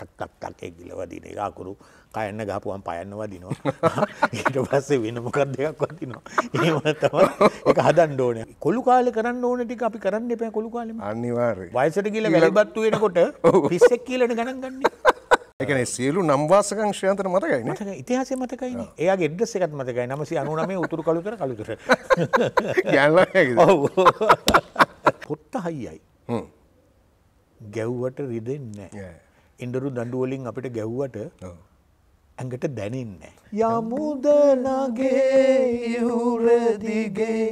කට්ටකට්ටක්ටේ ගිල වදින එක අකුරු කයන්න ගහපුුවන් පයන්න වදිනවා ඊට පස්සේ වෙන මොකක් දෙයක් වදිනවා ඒමතම එක හදන් ඕන කොළු කාල කරන්න ඕනටි අපි කරන්න එපෑ කොළු කාලම අනිවාර් වයිසට කියල වැලබත්තු වෙනකොට පිස්සෙක් කියලට ගණන් ගන්න එකන සියලු නම්වාසකංශයන්තර මතකයින ඉතිහාස මතකයින එයා ගෙඩ්ඩස එකත් මතකයි නමසි අනුනමේ උතුරු කළුතර කළුතර ගැල්ල පොත්ත හයියයි ගැව්වට රිදෙන්නේ එඩරු දඩුවලින් අපිට ගැව්වට ඇඟට දැනන්න. යමුදනගේ යුරදිගේ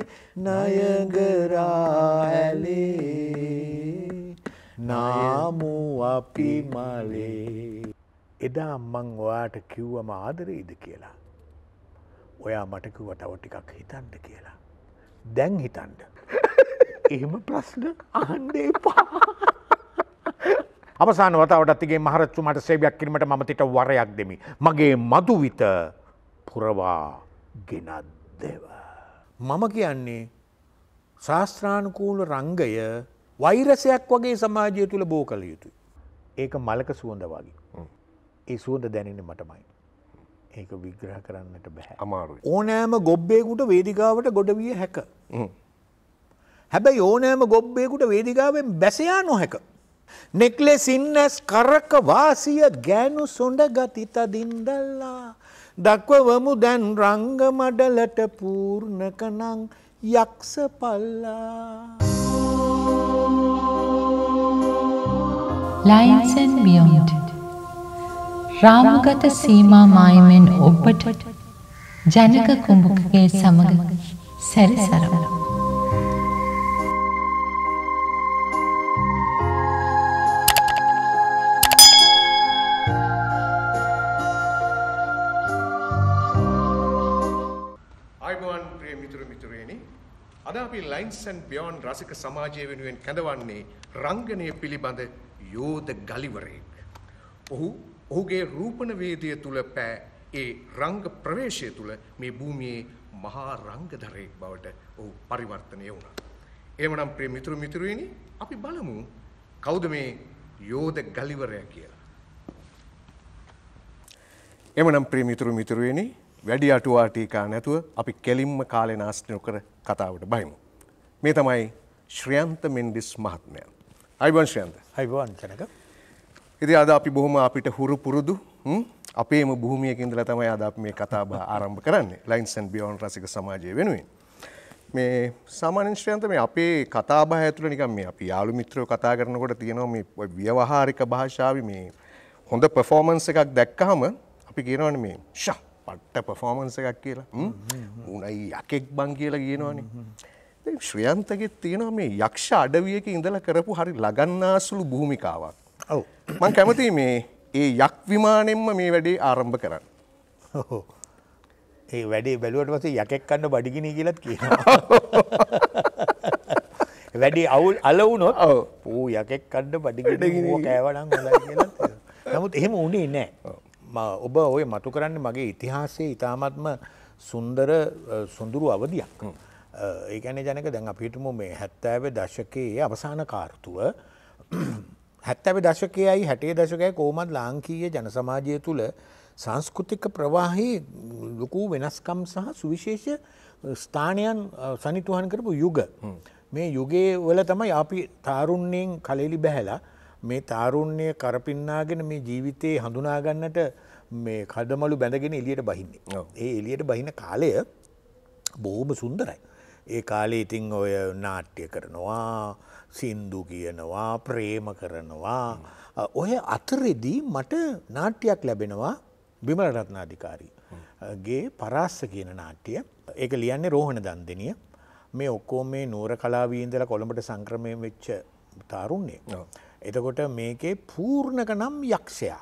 නයගරාඇලේ නාමු අපි මලේ එදා මං ඔයාට කිව්වම ආදරෙයිද කියලා. ඔයා මටකිව තව ටිකක් හිතන්ට කියලා. දැන් හිතන්ට. එහෙම ප්‍රශ්න අහන්ඩ එපා. අවසාන වතාවටත්තිගේ මහරච්චු මට සේවයක් කිරීමට මමතිට වරයක් දෙමි. මගේ මදුවිත පුරවා ගෙනත් දෙව. මම කියන්නේ ශාස්ත්‍රානුකූල රංගය වෛරසයක් වගේ සමාජය තුළ බෝ කළ යුතුයි. ඒක මලක සුවඳ වගේ. ඒ සුවඳ දැනෙන මටමයි. ඒක විග්‍රහ කරන්නට බැහැ අමාරු. ඕනෑම ගොබ්බයකුට වේදිකාවට ගොඩවිය හැක. හැබැයි ඕනෑම ගොබ්බයකුට වේදිකාවෙන් බැසයා නොහැක. නෙක්ලෙසින්නැස් කරක වාසිය ගෑනු සොඩ ගතිත දින්දල්ලා. දක්වවමු දැන් රංග මඩලට පූර්ණකනං යක්ෂ පල්ලා. ලයින්සන් බියොන්ට රාමගත සීමා මායමෙන් ඔබට ජනක කුඹුකගේ සමඟ සැරිසරවලු. අද අපි ලයින්ස් ඇන් බියොන් රසික සමාජය වෙනුවෙන් කැඳවන්නේ රංගනය පිළිබඳ යෝධ ගලිවරයෙක්. ඔහු ඔහුගේ රූපණ වේදිය තුල පෑ ඒ රංග ප්‍රවේශය තුල මේ භූමියේ මහා රංගධරයෙක් බවට ඔහු පරිවර්තනය වුණා. එහෙමනම් ප්‍රිය මිතුරු මිතුරියනි අපි බලමු කවුද මේ යෝධ ගලිවරයා කියලා. එමනම් ප්‍රිය මිතුරු මිතුරුවෙනි වැඩි අටුවාටීකා නැතුව අපි කෙලින්ම කාලේ නාස්ති නොකර කතාවට බහිමු. මේ තමයි ශ්‍රියන්ත මෙන්ඩිස් මහත්මය. අයිබන් ශ්‍රියන්ත. අයිබවන් කනක. ඉති අද අපි බොහොම අපිට හුරු පුරුදු අපේම භූමියකින්දල තමයි අද අප මේ කතාබ ආරම්භ කරන්නේ ලයින්සන් බියෝන් රසික සමාජය වෙනුවෙන්. මේ සාමානංශ්‍රයන්ත මේ අපේ කතාබා ඇතුළ නිකම් මේ අපි යාලු මිත්‍රයෝ කතා කරනකොට තියෙනවා මේ ව්‍යවහාරික භාෂාව මේ හොඳ පෆෝමන්ස් එකක් දැක්කහම අපි කියනවන මේ ශා පට්ට පෆෝමන්ස එකක් කියලා උනයි යකෙක් බං කියලා කියනවානේ ශ්‍රියන්තගෙත් තියෙනවා මේ යක්ෂ අඩවියක ඉඳල කරපු හරි ලගන්නාසුළු භූමිකාවක් ඔව මං කැමති මේ ඒ යක් විමානෙන්ම මේ වැඩේ ආරම්භ කරන්න ඒ වැඩේ බැලුවට පසේ යකෙක් කන්න බඩිගෙන කියලත් කියනවා වැඩි අවුල් අලවුනොත් පූ යකෙක් කණ්ඩ බඩිගට කෑවනම් හොලා කියලා නමුත් එහෙම උනේ නෑ ඔබ ඔය මතු කරන්න මගේ ඉතිහාසේ ඉතාමත්ම සුන්දර සුඳුරු අවධයක්. ඒකැන ජනක දැන් අපිටම මේ හැත්තෑව දශකයේ අවසාන කාර්තුව හැත්තැව දශකයයි හැටේ දශකය කෝමත් ලාංකීය ජනසමාජය තුළ සංස්කෘතික ප්‍රවාහි ලොකූ වෙනස්කම් සහ සුවිශේෂ ස්ථානයන් සනිතුහන් කරපු යුග. මේ යුගේ වල තමයි අපි තාරුණයෙන් කලෙලි බැහැලා මේ තාරුණ්‍ය කරපින්නාගෙන මේ ජීවිතයේ හඳුනාගන්නට මේ කඩමලු බැඳගෙන එලියට බහින්නේ. ඒ එලියට බහින කාලය බොහොම සුන්දරයි. ඒ කාලේ ඉතිං ඔය නාට්‍ය කරනවා සින්දු කියනවා ප්‍රේම කරනවා. ඔය අතරෙදී මට නාට්‍යයක් ලැබෙනවා විමලරත්නාධිකාරීගේ පරාස්ස කියන නාට්‍යය ඒක ලියන්නේ රෝහණ දන්දනිය මේ ඔක්කෝ මේ නූර කලාවීන්දල කොළඹට සංක්‍රමය වෙච්ච තාරුන්නේ. එතකොට මේකේ පූර්ණකනම් යක්ෂයා.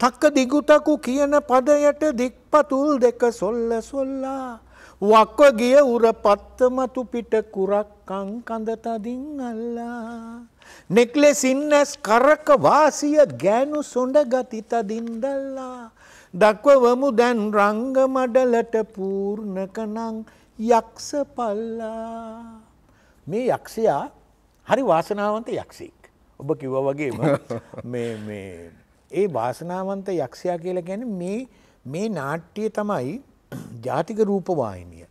තක්ක දිගුතකු කියන පදයට දික්පතුල් දෙක සොල්ල සොල්ලා. වක්ව ගිය උර පත්තමතු පිට කුරක්කං කඳතදින් අල්ලා. නෙක්ලෙ සින්නැස් කරක වාසිය ගෑනු සොඩ ගතිතදින්දල්ලා. දක්වවමු දැන් රංග මඩලට පූර්ණකනං යක්ෂ පල්ලා. මේ යක්ෂයා හරි වාසනාවන්ත යක්ෂේ. ඔබ කිව්ව වගේම ඒ වාසනාවන්ත යක්ෂයා කියලා ගැන මේ මේ නාට්‍යය තමයි ජාතික රූපවාහිනිය.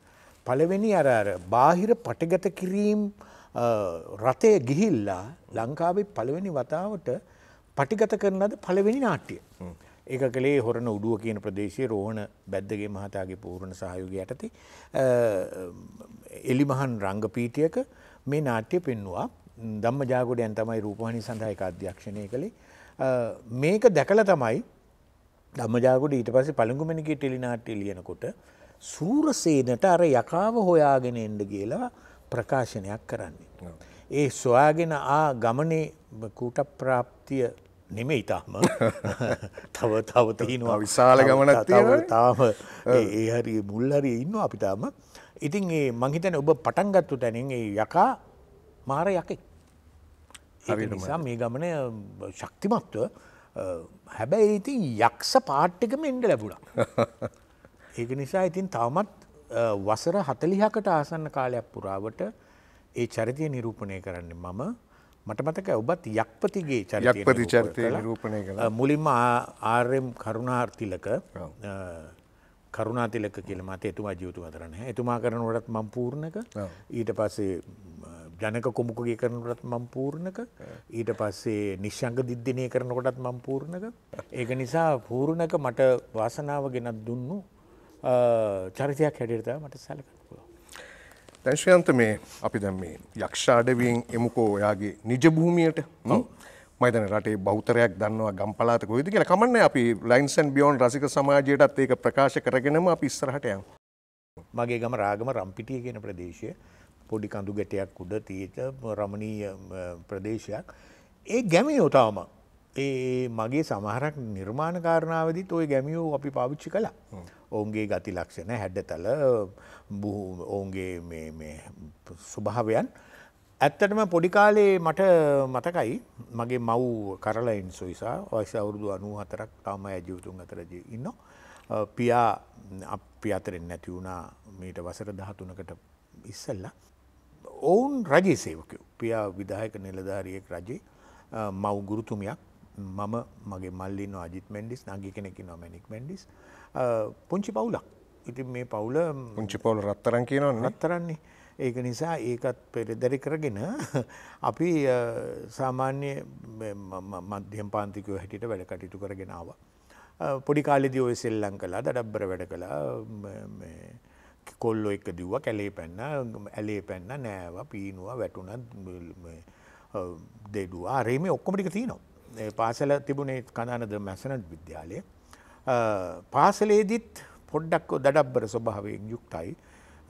පළවෙනි අර අර බාහිර පටගත කිරීම් රථය ගිහිල්ලා ලංකාවේ පළවෙනි වතාවට පටිගත කරන ලද පළවෙනි නාට්‍යය. ඒක කළේ හොරණ උඩුව කියන ප්‍රදේශයේ රෝහණ බැද්දගේ මහතාගේ පූර්ණ සහයෝගය යටතේ එලිමහන් රංගපීඨයක මේ නාට්‍ය පෙන්වුවා. දම්ම ජාගොඩයන් තමයි රූපහනි සඳහා එක අධ්‍යක්ෂණය කළේ මේක දැකල තමයි දම්මජාගොඩ ඊට පස්සේ පළඟුමනිගේ ටෙලිනාට්ටි ලියනකොට සූරසේනට අර යකාව හොයාගෙන එන්ඩ කියලා ප්‍රකාශනයක් කරන්නේ. ඒ සොයාගෙන ආ ගමනේ කූට ප්‍රාප්තිය නෙම ඉතාම තව තව තියනවා විශාල ගමන තාම ඒ හරි මුල්හරි ඉන්න අපිතාම ඉතින් ඒ මංහිතන ඔබ පටන්ගත්තු තැනින් ඒ යකා මාර යකෙක්. නිසා මේ ගමන ශක්තිමත්ව හැබැයි ඉතින් යක්ෂ පාට්ටිකම එන්ඩ ලැබුණා. ඒක නිසා ඉතින් තවමත් වසර හතලිහකට ආසන්න කාලයක් පුරාවට ඒ චරිතය නිරූපණය කරන්න මම මට මතක ඔබත් යක්පතිගේ චරිතපති චරිතය නිරූපණය කළ මුලින්ම ආර්යම් කරුණාර්තිලක කරුණාතිලක කියල මත එතුමා ජීවතු අතරන්න එතුමා කරනවටත් මම්පූර්ණක ඊට පස්සේ ජනක කොමුකගේ කරනකොටත් මම පූර්ණක ඊට පස්සේ නිශ්ංග දිද්ධනය කරනකොටත් මම පූර්ණක ඒක නිසා පූර්ණක මට වාසනාව ගෙනත් දුන්නු චරිතයක් හැඩිරතා මට සැලකන්න පුළුව. දැංශයන්ත මේ අපි දැම් මේ යක්ෂාඩවියෙන් එමුකෝ ඔයාගේ නිජභූමියට මයිතන රටේ බෞතරයක් දන්නවා ගම්පලාතක ොයිද කියලා කමන්න අපි ලයින්සන් බියෝන් රසික සමාජයටත් ඒක ප්‍රකාශ කරගෙනම අපි ඉස්සරහටයන්. මගේ ගම රාගම රම්පිටිය කියන ප්‍රදේශය පොඩි කඳු ගැටයක් උඩ තියච රමණීය ප්‍රදේශයක් ඒ ගැමියෝ තවම ඒ මගේ සමහරක් නිර්මාණ කාරණාවදි ඔය ගැමියෝ අපි පාවිච්චි කළා ඔවුන්ගේ ගති ලක්ෂණ හැඩතල ඔවුන්ගේ ස්වභාවයන් ඇත්තටම පොඩිකාලේ මට මතකයි මගේ මව් කරලයින් සොයිසා ඔයස අවුරුදු අනුව හතරක් තාම ඇජීවතුන් අතරජ ඉන්න පියා අපි අතරෙන් නැති වුණා මීට වසර දහතුනකට ඉස්සල්ලා ඔවුන් රජේ සේවකයෝ පියා විදායක නිලධාරියෙක් රජේ මව් ගුරුතුමයක් මම මගේ මල්ලින්න අජිත් මෙන්ඩිස් නගි කෙනෙක නොමැනික් මෙන්ඩිස් පුංචි පවුලක් ඉතින් මේ පවුල පුංචි පවුල රත්තරන් කියන නත්තරන්නේ ඒක නිසා ඒකත් පෙරදැරි කරගෙන අපි සාමාන්‍ය මධ්‍යම් පාන්තිකයෝ හැටියට වැඩ කටයුතු කරගෙනාව. පොඩි කාලෙදි ඔය සෙල්ලං කලා දඩබ්බර වැඩ කලා කොල්ලො එක දිව්ව කැලේ පැන්න ඇලේ පැන්න නෑව පීනවා වැටුනත් දෙඩුවා රේම ඔක්කොමටික තියනවා පාසල තිබුණේ කනානද මැසනට් විද්‍යාලය පාසලේදිත් පොඩ්ඩක් දඩබ්බර ස්වභාවයෙන් යුක්තයි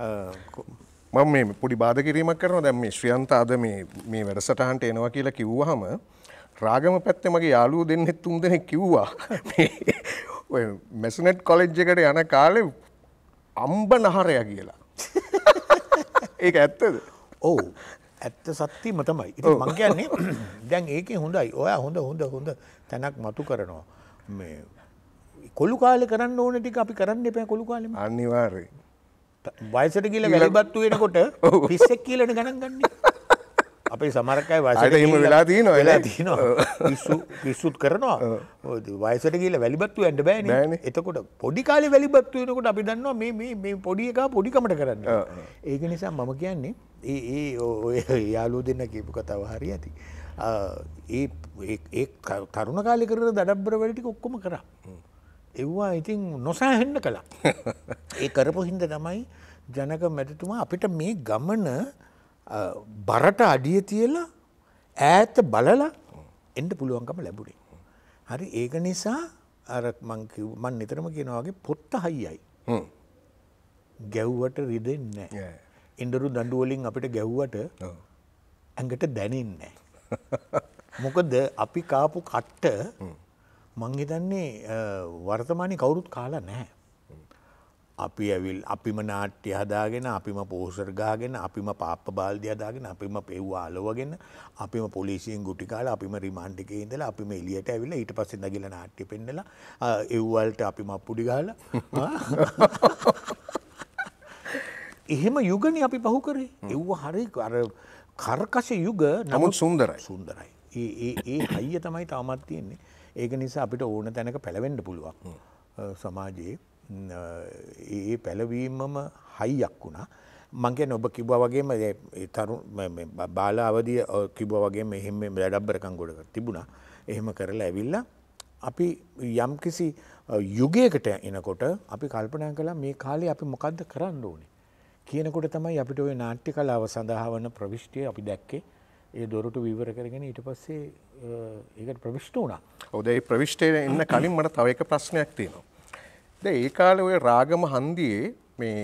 මම මේ පොඩි බාධකිරීමක් කරන දැම් මේ ශ්‍රියන්ත අද මේ වැඩසටහන්ට එනවා කියලා කිව්වහම රාගම පැත්තේ මගේ යාලුව දෙන්නෙත් තුන් දෙනෙක් කිව්වා ඔය මැසනට් කොලෙජ් එකට යන කාලේ අම්බ නහරය කියලා ඒක ඇත්තද ඔවු ඇත්ත සත්තිීම තමයි ඉ මංකයන්නේ දැන් ඒක හොඳයි ඔය හොඳ හොඳ හොඳ තැනක් මතු කරනවා මේ කොළු කාල කරන්න ඕන ටික අපි කරන්න එපෑ කොළු කාල අනිවාර්ය වයිසට කියල වැලබත්තු වෙනකොට පිස්සෙක් කියලට ගණන් ගන්නේ අපේ සමරකයි වසට වෙලා තියන වෙලා තියන පිස්සුත් කරනවා වයිසට කියල වැලිබත්තු ඇන්ට බෑන එතකොට පොඩි කාලි වැලිබත්තු වෙනකොට අපි දන්නවා මේ මේ පොඩි එක පොඩිකමට කරන්න ඒක නිසා මම කියන්නේ ඒ ඒ යාලෝ දෙන්න කියපු කතාව හරි ඇති ඒ ඒ තරුණ කාලි කර දඩබ්බර වැඩටි ඔක්කොම කර එව්වා ඉතින් නොසාහෙන්න කලා ඒ කරපු හින්ද තමයි ජනක මැටතුමා අපිට මේ ගමන බරට අඩිය තියලා ඈත බලලා එන්ඩ පුළුවන්කම ලැබුණේ. හරි ඒක නිසා අර මංකිව මන් නිතරම කියෙනවාගේ පොත්ත හයියි. ගැව්වට රිදෙන්න ඉන්ඩරු දඩුවලින් අපිට ගැව්වට ඇඟට දැනන්න. මොකද අපි කාපු කට්ට මංහිතන්නේ වර්තමානය කවුරුත් කාලා නෑ. අපි ඇවිල් අපිම නාට්‍ය හදාගෙන අපිම පෝසර් ගාගෙන අපිම පාප්ප බාල්දි හදාගෙන අපිම පෙව්වා අලවගෙන අපිම පොලිසියෙන් ගුටි කාලා අපිම රිමාන්ඩ් එකේ ඉඳලා අපිම එළියට ඇවිල්ලා ඊට පස්සේ නැගිලා නාට්‍ය පෙන්නලා එව්වල්ට අපිම අප්පුඩි ගහලා එහෙම යුගනි අපි පහු කරේ එව්ව හරි අර කර්කශ යුග නමුත් සුන්දරයි සුන්දරයි ඒ ඒ හයිය තමයි තාමත් තියෙන්නේ ඒක නිසා අපිට ඕන තැනක පැළවෙන්ඩ පුළුවන් සමාජයේ ඒ පැලවීමම හයියක් වුණා මංගේ නොබ කිබ්වා වගේම තරු බාල අවදිය කිබ වගේ මෙහෙම වැඩබ්බරකං ගොඩක් තිබුණා එහෙම කරලා ඇවිල්ල අපි යම්කිසි යුගයකට එනකොට අපි කල්පනය කලා මේ කාලේ අපි මොකක්ද කරන්න ඕනේ කියනකොට තමයි අපිට ඔය නාට්‍ය කලාව සඳහා වන ප්‍රවිෂ්ටිය අපි දැක්කේ ඒ දොරට විවර කරගෙන ඊට පස්සේ ඒකට ප්‍රවිෂ්ට වුණා ඔදේ ප්‍රවිෂ්ටයට එන්න කලින් මට තවයක ප්‍රශ්නයක් තියෙනවා ද ඒ කාලේ ඔය රාගම හන්දියේ මේ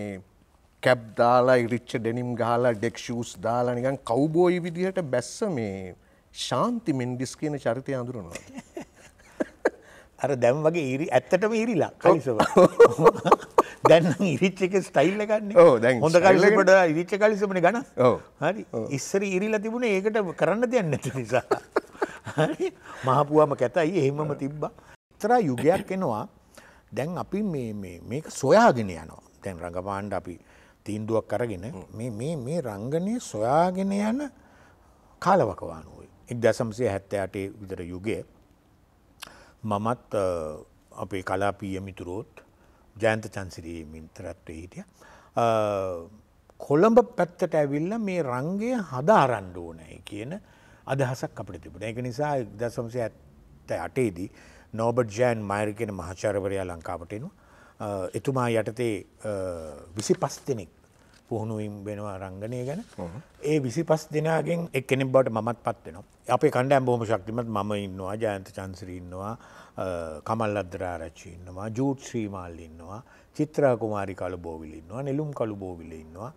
කැබ් දාලා ඉරිච්ච ඩෙනිම් ගහලා ඩෙක්ෂූස් දාලා නිකන් කව්බෝයි විදිහට බැස්ස මේ ශාන්ති මෙන්ඩිස් කියන චරිතය අඳුරනවා. අර දැන් වගේ ඉරි ඇත්තටම ඉරිලා කලිසම. දැන් නම් ඉරිච්ච එක ස්ටයිල් එක ගන්න. ඔව් දැන් හොඳ කලිසම වඩා ඉරිච්ච කලිසමනේ ගන්න. ඔව්. හරි. ඉස්සර ඉරිලා තිබුණේ ඒකට කරන්න දෙයක් නැති නිසා. හරි. මහපුවාම කැතයි එහෙමම තිබ්බා. extra යුගයක් එනවා. දැන් අපි මේක සොයාගෙන යනවා තැන් රඟපාන්ඩ අපි තීන්දුවක් කරගෙන මේ රංගනය සොයාගෙන යන කාලවකවානුවයි. එක් දැසම්සේ හැත්තයාටේ විදර යුගය මමත් අපේ කලාපීය මිතුරෝත් ජයන්ත චන්සිරයේ මින්තරත්වය හිටිය. කොළඹ පැත්තට ඇවිල්ල මේ රංගේ හදා අරණ්ඩෝනෑ කියන අදහසක් අපට තිබට එක නිසා දසම්සය ඇත්ත අටේදී නෝබට් ජෑන් මයර් කෙන මහචාරවරයා ලංකාවට එනු. එතුමා යටතේ විසි පස් දෙනෙක් පුහුණුවම් වෙනවා රංගනය ගැන ඒ විසි පස් දෙනාගෙන් එක්කෙනෙක් බවට මත් පත්වෙනවා. අපේ කණ්ඩෑම් බොහම ශක්තිමත් ම ඉන්නවා ජයන්ත චන්සරඉන්නවා කමල් අද්‍රාරච්චි ඉන්නවා ජූට් ශ්‍රීමල් ඉන්නවා චිත්‍රා කුමාරි කලු බෝවිලින්නවා නෙලුම් කළු බෝවිල ඉන්නවා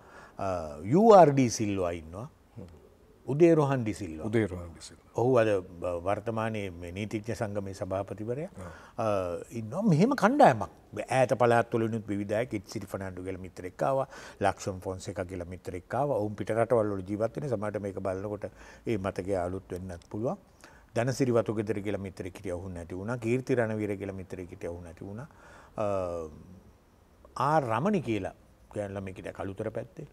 URD සිල්වා ඉන්නවා උදේරොහන්ඩි සිල්ල උදේරහන්ඩිසිල් ඔහු අද වර්තමානයේ නීතිඥ සංගමය සභාපතිවරය ඉන්න මෙහෙම කණ්ඩායමක් ඇත පලාත්තුලනුත් විධායක සිරි ෆනන්ඩු ගල මිත්‍රෙක්කාව ලක්ෂම් ෆොන්ස එක කියල මිත්‍රෙක්කාව ඔවුන් පිටවල්ල ජීවත්වන සමට මේක බලකොට ඒ මතගේ අලුත් වෙන්නත් පුළුවන් දැනසිරිවතු ගෙදර කියල මිත්‍රෙකට ඔහු නැති වුණ කීර්තිරණ වීර කියල මිත්‍රෙකට ඔහු නැති වුණ ආ රමණි කියලා ගැන්ලමිකට කළුතර පැත්තේ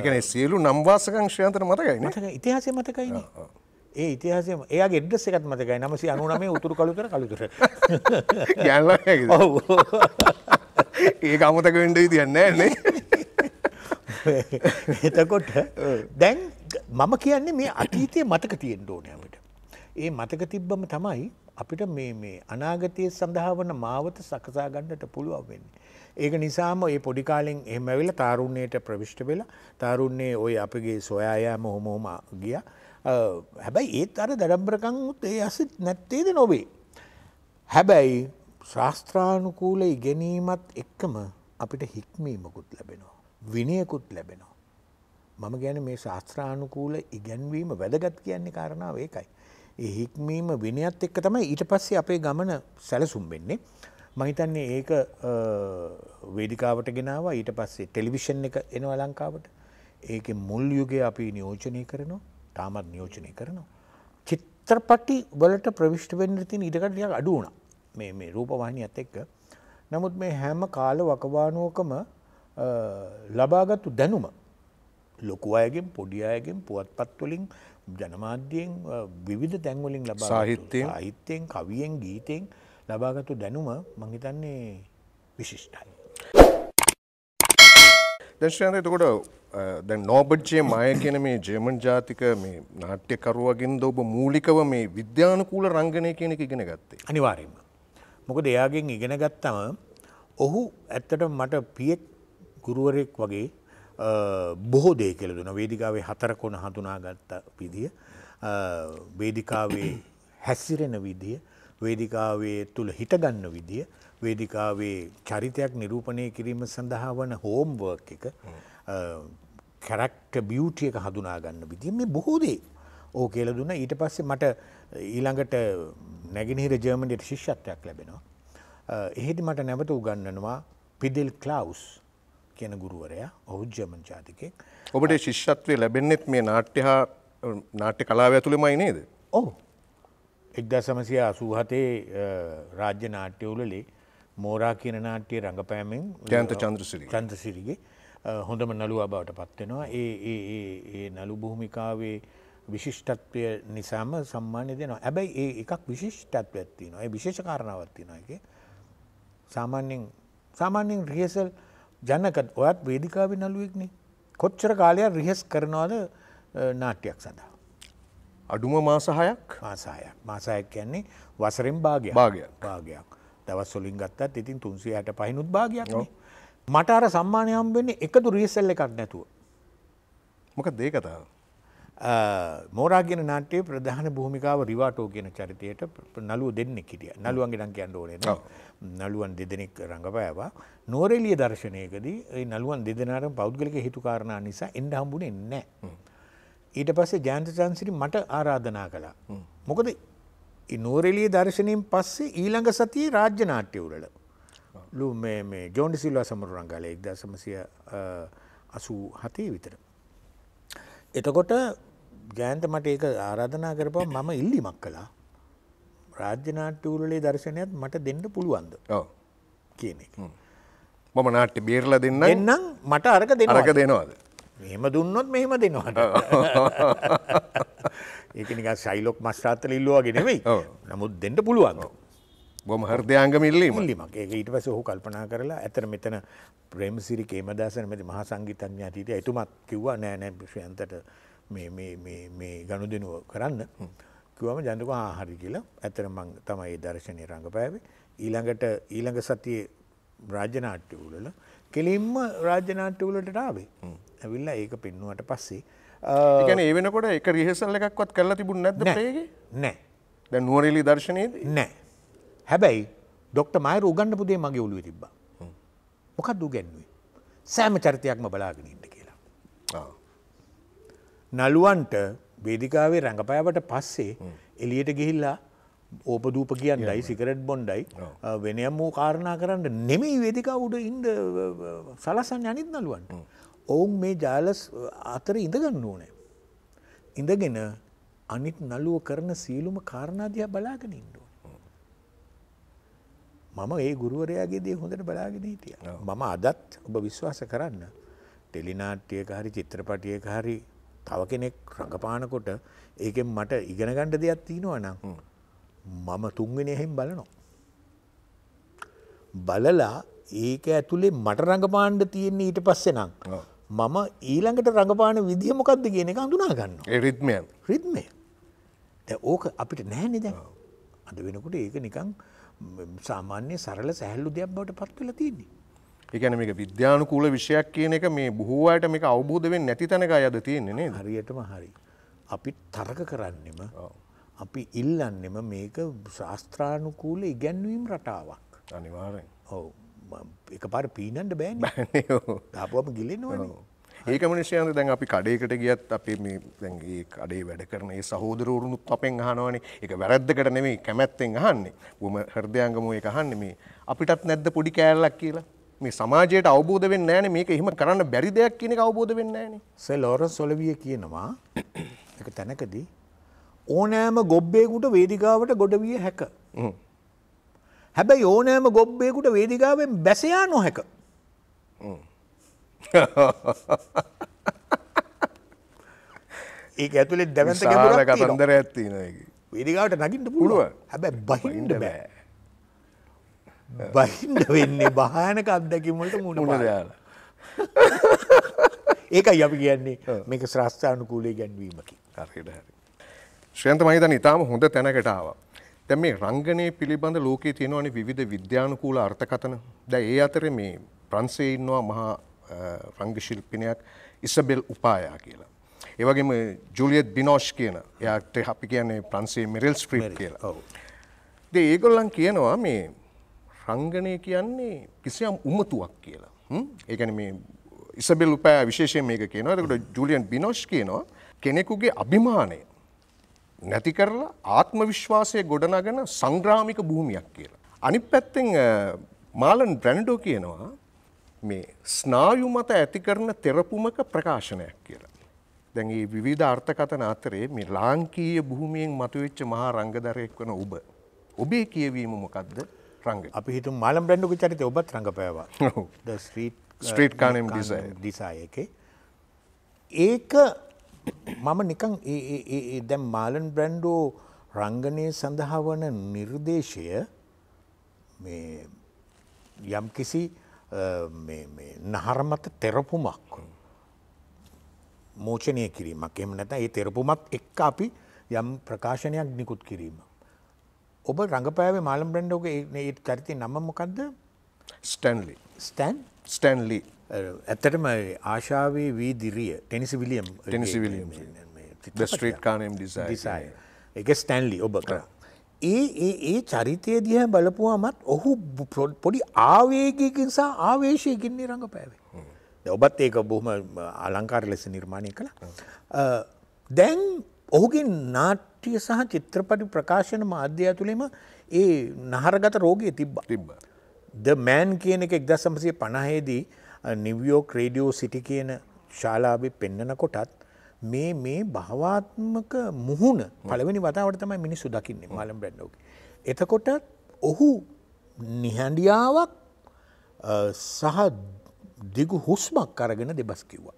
එකන සියලු නම්වාසකං ශ්‍රයන්තර මතකයි ඉතිහාසේ මතකයින ඒ ඉතිහාසය එයා ගෙඩ්ඩස් එකත් මතකයි නමසි අනුනමේ උතුරු කළුතර කළුතර ගැල්ල ඒ අමතක වෙන්ඩ තියන්න න්නේ එතකොට දැන් මම කියන්නේ මේ අතීතය මතක තියෙන් ඕනෑමට ඒ මතක තිබ්බම තමයි අපිට මේ මේ අනාගතය සඳහා වන මාවත සකසා ගන්නට පුළුවන් වෙන්නේ. ඒක නිසාම ඒ පොඩි කාලෙන් එහෙම ඇවිල්ලා තාරුණ්‍යයට ප්‍රවිෂ්ඨ වෙලා තාරුණ්‍යයේ ওই අපගේ සොයායෑම හොමෝම ගියා. හැබැයි ඒත් අර දැඩම්බරකංත් ඒ අසි නැත්තේද නොවේ. හැබැයි ශාස්ත්‍රානුකූල ඉගැනීමත් එක්කම අපිට හික්මීමකුත් ලැබෙනවා. විනයකුත් ලැබෙනවා. මම ගැන මේ ශාස්ත්‍රානුකූල ඉගැන්වීම වැදගත් කියන්නේ කාරණාව ඒකයි. ඒ හික්මීම විනයත් එක්ක තමයි ඊට පස්සේ අපේ ගමන සැලසුම් වෙන්නේ. මහිතන්නේ ඒක වේදිකාවට ගෙනවා ඊට පස්සේ ටෙලිවිෂන් එක එනවා ලංකාවට. ඒක මුල් යුගය අපි නියෝජනය කරනවා. තාමත් නියෝජනය කරනවා. චිත්‍රපටි වලට ප්‍රවිෂ්ට වෙන්න තින් ඉඩකටයක් අඩු වුණ මේ මේ රූපවාහිනියත් එක්ක. නමුත් මේ හැම කාල වකවානුවකම ලබාගත්තු දැනුම ලොකු අයගෙන් පොඩි අයගෙන් පුවත්පත්වලින් ජනමාධ්‍යයෙන් විවිධ තැන්වලින් ලබා සාහිත්‍යය අහිත්‍යයෙන් කවියෙන් ගීතයෙන් ලබාගත්තු දැනුම මහිතන්නේ විශිෂ්ටයි. දශයන්ත එතකොට දැන් නෝබට්ජේ මය කියන මේ ජර්මන් ජාතික මේ නාට්‍යකරුවගෙන් ද ඔබ මූලිකව මේ විද්‍යානුකූල රංගනය කියන එක ඉගෙන ගත්තේ අනිවාරයෙන්ම. මොකද එයාගෙන් ඉගෙන ගත්තම ඔහු ඇත්තට මට පියෙක් ගුරුවරෙක් වගේ බොහෝ දේ කෙළ දුන වේදිකාවේ හතර කොන හඳුනා ගත්ත විදිය වේදිකාවේ හැසිරෙන විදිය වේදිකාවේ තුළ හිටගන්න විදිය වේදිකාවේ චරිතයක් නිරූපණය කිරීම සඳහා වන හෝම්වර්ක් එක කැරක්ට බියුටිය එක හඳුනාගන්න විදි මේ බොහෝදේ ඕ කියල දුන්න ඊට පස්සේ මට ඊළඟට නැගෙනහිර ජර්මණයට ශිෂ්‍යත්වයක් ලැබෙනවා. එහෙදි මට නැවත උගන්නනවා පිදෙල් කලවස් කියන ගුරුවරයා ඔහු ජර්මන් ජාතිකෙක්. ඔබට ශිෂ්‍යත්වය ලැබෙන්නෙත් මේ නාට්‍ය හා නාට්‍ය කලාව ඇතුළෙමයි නේද. ඕ එක්දා සමසය අසූහතේ රාජ්‍ය නාට්‍යවලලේ මෝරා කියන නාට්‍යය රඟපෑමෙන් ජයන්ත චන්ද්‍රසිරි චන්ද්‍රසිරිගේ හොඳම නළුවා බවට පත්වෙනවා ඒ නළු භූමිකාවේ විශිෂ්ටත්වය නිසාම සම්මාන්‍ය දෙනවා ඇබැයි ඒ එකක් විශිෂ්ටත්වයක්ත්ති නොයි විශේෂ කාරණාවත්ති නොයක සාමාන්‍යෙන් සාමාන්‍යෙන් රියසල් ජනකත් ඔයත් වේදිකාව නලුවෙක්න කොච්චර කාලයක් රිහෙස් කරනවාද නාට්‍යයක් සඳහා. අඩුම මාසාහයක් මාසාහයක් මාසායක් කියන්නේ වසරෙන් භාගය භාගයක් භාගයක් දවස් සොලින් ගත්තත් ඉතින් තුන්සිය හට පහිනුත් භාගයක් මට අර සම්මානයම් වෙන්න එකතු රියසල්ල එකක් නැතුව. මොක දේ කතාව. මෝරාගෙන නාට්‍යයේ ප්‍රධාන භූමිකාව රිවාටෝ කියන චරිතයට නළුව දෙන්නෙක් හිටිය නළුවන්ගේ නම් කියන්න ඕනේ නළුවන් දෙදෙනෙක් රඟපෑවා නෝරෙලිය දර්ශනයකදී ඒ නළුවන් දෙදෙනාටම පෞද්ගලික හේතු කාරණා නිසා එන්න හම්බුනේ නැහැ. ඊට පස්සේ ජයන්ත චන්සිරි මට ආරාධනා කළා. මොකද නූරෙලිය දර්ශනයෙන් පස්සේ ඊළඟ සතියේ රාජ්‍ය නාට්‍යවලට ලු මේ ජෝන්ඩි සිල්වා සමරු රංගාල එක්දා සමසය අසූ හතේ විතර. එතකොට ජයන්ත මට ඒක ආරාධනා කරපව මම ඉල්ලිමක් කලා රාජ්‍ය නාට්‍යවලේ දර්ශනයත් මට දෙන්න පුළුවන්ද කියන එක. මම නාට්‍ය බේරලා දෙන්න එන්නම් මට අරක දෙන අරක දෙනවාද. මෙහෙම දුන්නොත් මෙහෙම දෙනවට. ඒක නිකන් සයිලොක් මස්රාත්තල ඉල්ලුවා වගේ නෙවෙයි. නමුත් දෙන්න පුළුවන්. බොහොම හෘදයාංගම ඉල්ලීමක්. ඉල්ලීමක්. ඒක ඊට පස්සේ ඔහු කල්පනා කරලා ඇතර මෙතන ප්‍රේමසිරි කේමදාසන මෙදි මහා සංගීතඥයා හිටිය එතුමත් කිව්වා නෑ නෑ ශ්‍රයන්තට මේ මේ මේ මේ ගනුදෙනුව කරන්න. කිව්වම ජනකෝ ආ හරි කියලා. ඇතර මම තමයි ඒ දර්ශනීය රංගපෑවේ. ඊළඟට ඊළඟ සතියේ රාජ්‍ය නාට්‍ය වලලා කෙලින්ම රාජ්‍ය නාට්‍ය වලට ආවේ. ඇවිල්ලා ඒක පෙන්නුවට පස්සේ ගැන ඒ වෙනකොට එක රිහෙසල් එකක්වත් කරලා තිබුණ නැද ඒගේ නෑ දැ නුවරෙලි දර්ශනයද නෑ හැබැයි ඩොක්ට මයි රෝගන්න පුදේ මගේ ඔලුව තිබ්බ මොකක් දූ ගැන්නුවේ සෑම චරිතයක්ම බලාගෙනඉට කියලා නළුවන්ට වේදිකාවේ රඟපෑවට පස්සේ එලියට ගිහිල්ලා ඕපදූප කියන්නයි සිකරට් බොන්්ඩයි වෙනයම් වූ කාරණා කරන්න නෙමෙයි වේදිකා උඩ ඉන්ඩ සලසන් යනිත් නලුවන්ට. ඔවුන් මේ ජයලස් අතර ඉඳගන්න ඕනෑ. ඉඳගෙන අනිත් නලුව කරන සියලුම කාරණාදයා බලාගෙන ඉන්ඩුව. මම ඒ ගුරුවරයාගේ දේ හොඳට බලාගෙන හිටිය. මම අදත් ඔබ විශ්වාස කරන්න ටෙලිනාට්‍යයක හරි චිත්‍රපටියක හරි තව කෙනෙක් රඟපානකොට ඒකෙන් මට ඉගෙන ගණ්ඩ දෙයක් තියෙනවා නම් මම තුන්ගෙනයහෙම් බලනවා. බලලා ඒක ඇතුළේ මට රඟපාණ්ඩ තියෙන්නේ ඊට පස්සෙනම් මම ඊළඟට රඟපාන විදිහ මොකක්ද කියන එක අඳුනා ගන්න රිත්මය රිත්මය ඕක අපිට නෑනෙ දැ අද වෙනකුට ඒක නිකං සාමාන්‍ය සරල සැහල්ලු දෙයක් බවට පත්වෙල තියන්නේ එකන මේක විද්‍යානුකූල විෂයක් කියන එක මේ බොහෝවායට මේක අවබෝධවෙන් නැති තැනක අයද තියෙන්නේ හරියටම හරි අපි තරක කරන්නෙම අපි ඉල්ලන්නෙම මේක ශාස්ත්‍රානුකූල ඉගැන්වීම් රටාවක් අනිවාරෙන් ඔවු එක පාර පීනන්ට බෑන් තාපුවම ගිලෙන්වන ඒක මනිෂයන්ද දැන් අපි කඩේකට ගියත් අපේ දැන්ගේ කඩේ වැඩ කරන ඒ සහෝදරවරුණුත් අපෙන් හනවනේ එක වැරද්දකට නෙමේ කැමැත්තෙන් අහන්නේ ගොම හර්දයංගම එක අහන්න මේ අපිටත් නැද්ද පොඩි කෑල්ලක් කියලා මේ සමාජයට අවබෝධ වෙන්න ෑන මේක එහෙම කරන්න බැරි දෙයක් කියන එක අවබෝධ වෙන්න ෑන සේ ලෝර සොලවිය කියනවා එක තැනකදී ඕනෑම ගොබ්බේකුට වේදිකාවට ගොඩවිය හැක හැබැයි ඕනෑම ගොබ්බයකුට වේදිකාවෙන් බැසයා නොහැක ඒ ඇතුළේ දැවැත කතන්දර ඇත්ති වේදිකාවට නගින්ට පුළුව හැබැ බහින්ට බෑ බහින්ට වෙන්නේ භානක අත්දැකිමට මුණුණ යාල ඒකයි අපි කියන්නේ මේක ශ්‍රස්ථානුකූලේ ගැන්වීමකි ශ්‍රයන්ත මහිතන් ඉතාම හොඳ තැනකටාව දැන් මේ රංගනයේ පිළිබඳ ලෝකයේ තියෙනවනේ විවිධ විද්‍යානුකූල අර්ථකතන. දැන් ඒ අතරේ මේ ප්‍රංශයේ ඉන්නවා මහා රංග ශිල්පිනියක් ඉසබෙල් උපායා කියලා. ඒ වගේම ජුලියට් බිනෝෂ් කියන එයාට අපි කියන්නේ ප්‍රංශයේ මෙරිල් ස්ට්‍රීප් කියලා. ඔව්. ඉතින් ඒගොල්ලන් කියනවා මේ රංගනය කියන්නේ කිසියම් උමතුවක් කියලා. හ්ම්? ඒ කියන්නේ මේ ඉසබෙල් උපායා විශේෂයෙන් මේක කියනවා. එතකොට ජුලියන් බිනෝෂ් කියනවා කෙනෙකුගේ අභිමානය නැති කරලා ආත්ම විශ්වාසය ගොඩනගෙන සංග්‍රාමික භූමියක් කියලා. අනිත් පැත්තෙන් මාලන් බ්‍රැන්ඩෝ කියනවා මේ ස්නායු මත ඇති කරන තෙරපුමක ප්‍රකාශනයක් කියලා. දැන් මේ විවිධ අර්ථකථන අතරේ මේ ලාංකීය භූමියෙන් මතුවෙච්ච මහා රංගදරයෙක් වන ඔබ ඔබේ කියවීම මොකද්ද රංග? අපි හිතමු මාලම් බ්‍රැන්ඩෝගේ චරිතය ඔබත් රංගපෑවා. ඔව්. ද ස්ට්‍රීට් ස්ට්‍රීට් කානෙම් ඩිසයර් ඩිසයර් එකේ ඒක මම නිකං දැම් මාලන් බ්‍රැන්්ඩෝ රංගනය සඳහා වන නිර්දේශය යම් කිසි නහරමත තෙරපුමක් මෝචනය කිරීමක් එම නැත ඒ තෙරපුමත් එක් අපි යම් ප්‍රකාශනයක් නිකුත් කිරීම. ඔබ රඟපෑවේ මාලම් බ්‍රන්්ඩෝගේ ඒ චරිතය නම මොකක්ද ස්ටන්ලි ස්ටන් ස්ටන්ලි ඇත්තටම ආශාවේ වී දිරිය Tennessee Williams Tennessee Williams street car named desire එක ස්ටැන්ලි ඔබ කර ඒ ඒ ඒ චරිතය දිහ බලපුවාමත් ඔහු පොඩි ආවේගකින්සා ආවේශයකින්නේ රඟ පැවේ ඔබත් ඒක බොහම අලංකාර ලෙස නිර්මාණය කළ දැන් ඔහුගේ නාට්‍ය සහ චිත්‍රපටි ප්‍රකාශන මාධ්‍ය ඇතුළෙම ඒ නහරගත රෝගය තිබ්බ තිබ්බ ද මෑන් කියන එක එක්දස් සමසය පණහේදී නිවියෝක් රේඩියෝ සිටි කියන ශාලාභි පෙන්නන කොටත් මේ මේ භාවාත්මක මුහුණ පළවෙනි වතාවට තමයි මිනිස්සු දකින්නේ මාලම් බ්‍රැන්්ඩෝක. එතකොට ඔහු නිහැඩියාවක් සහ දිගු හුස්මක් අරගෙන දෙබස් කිව්වා.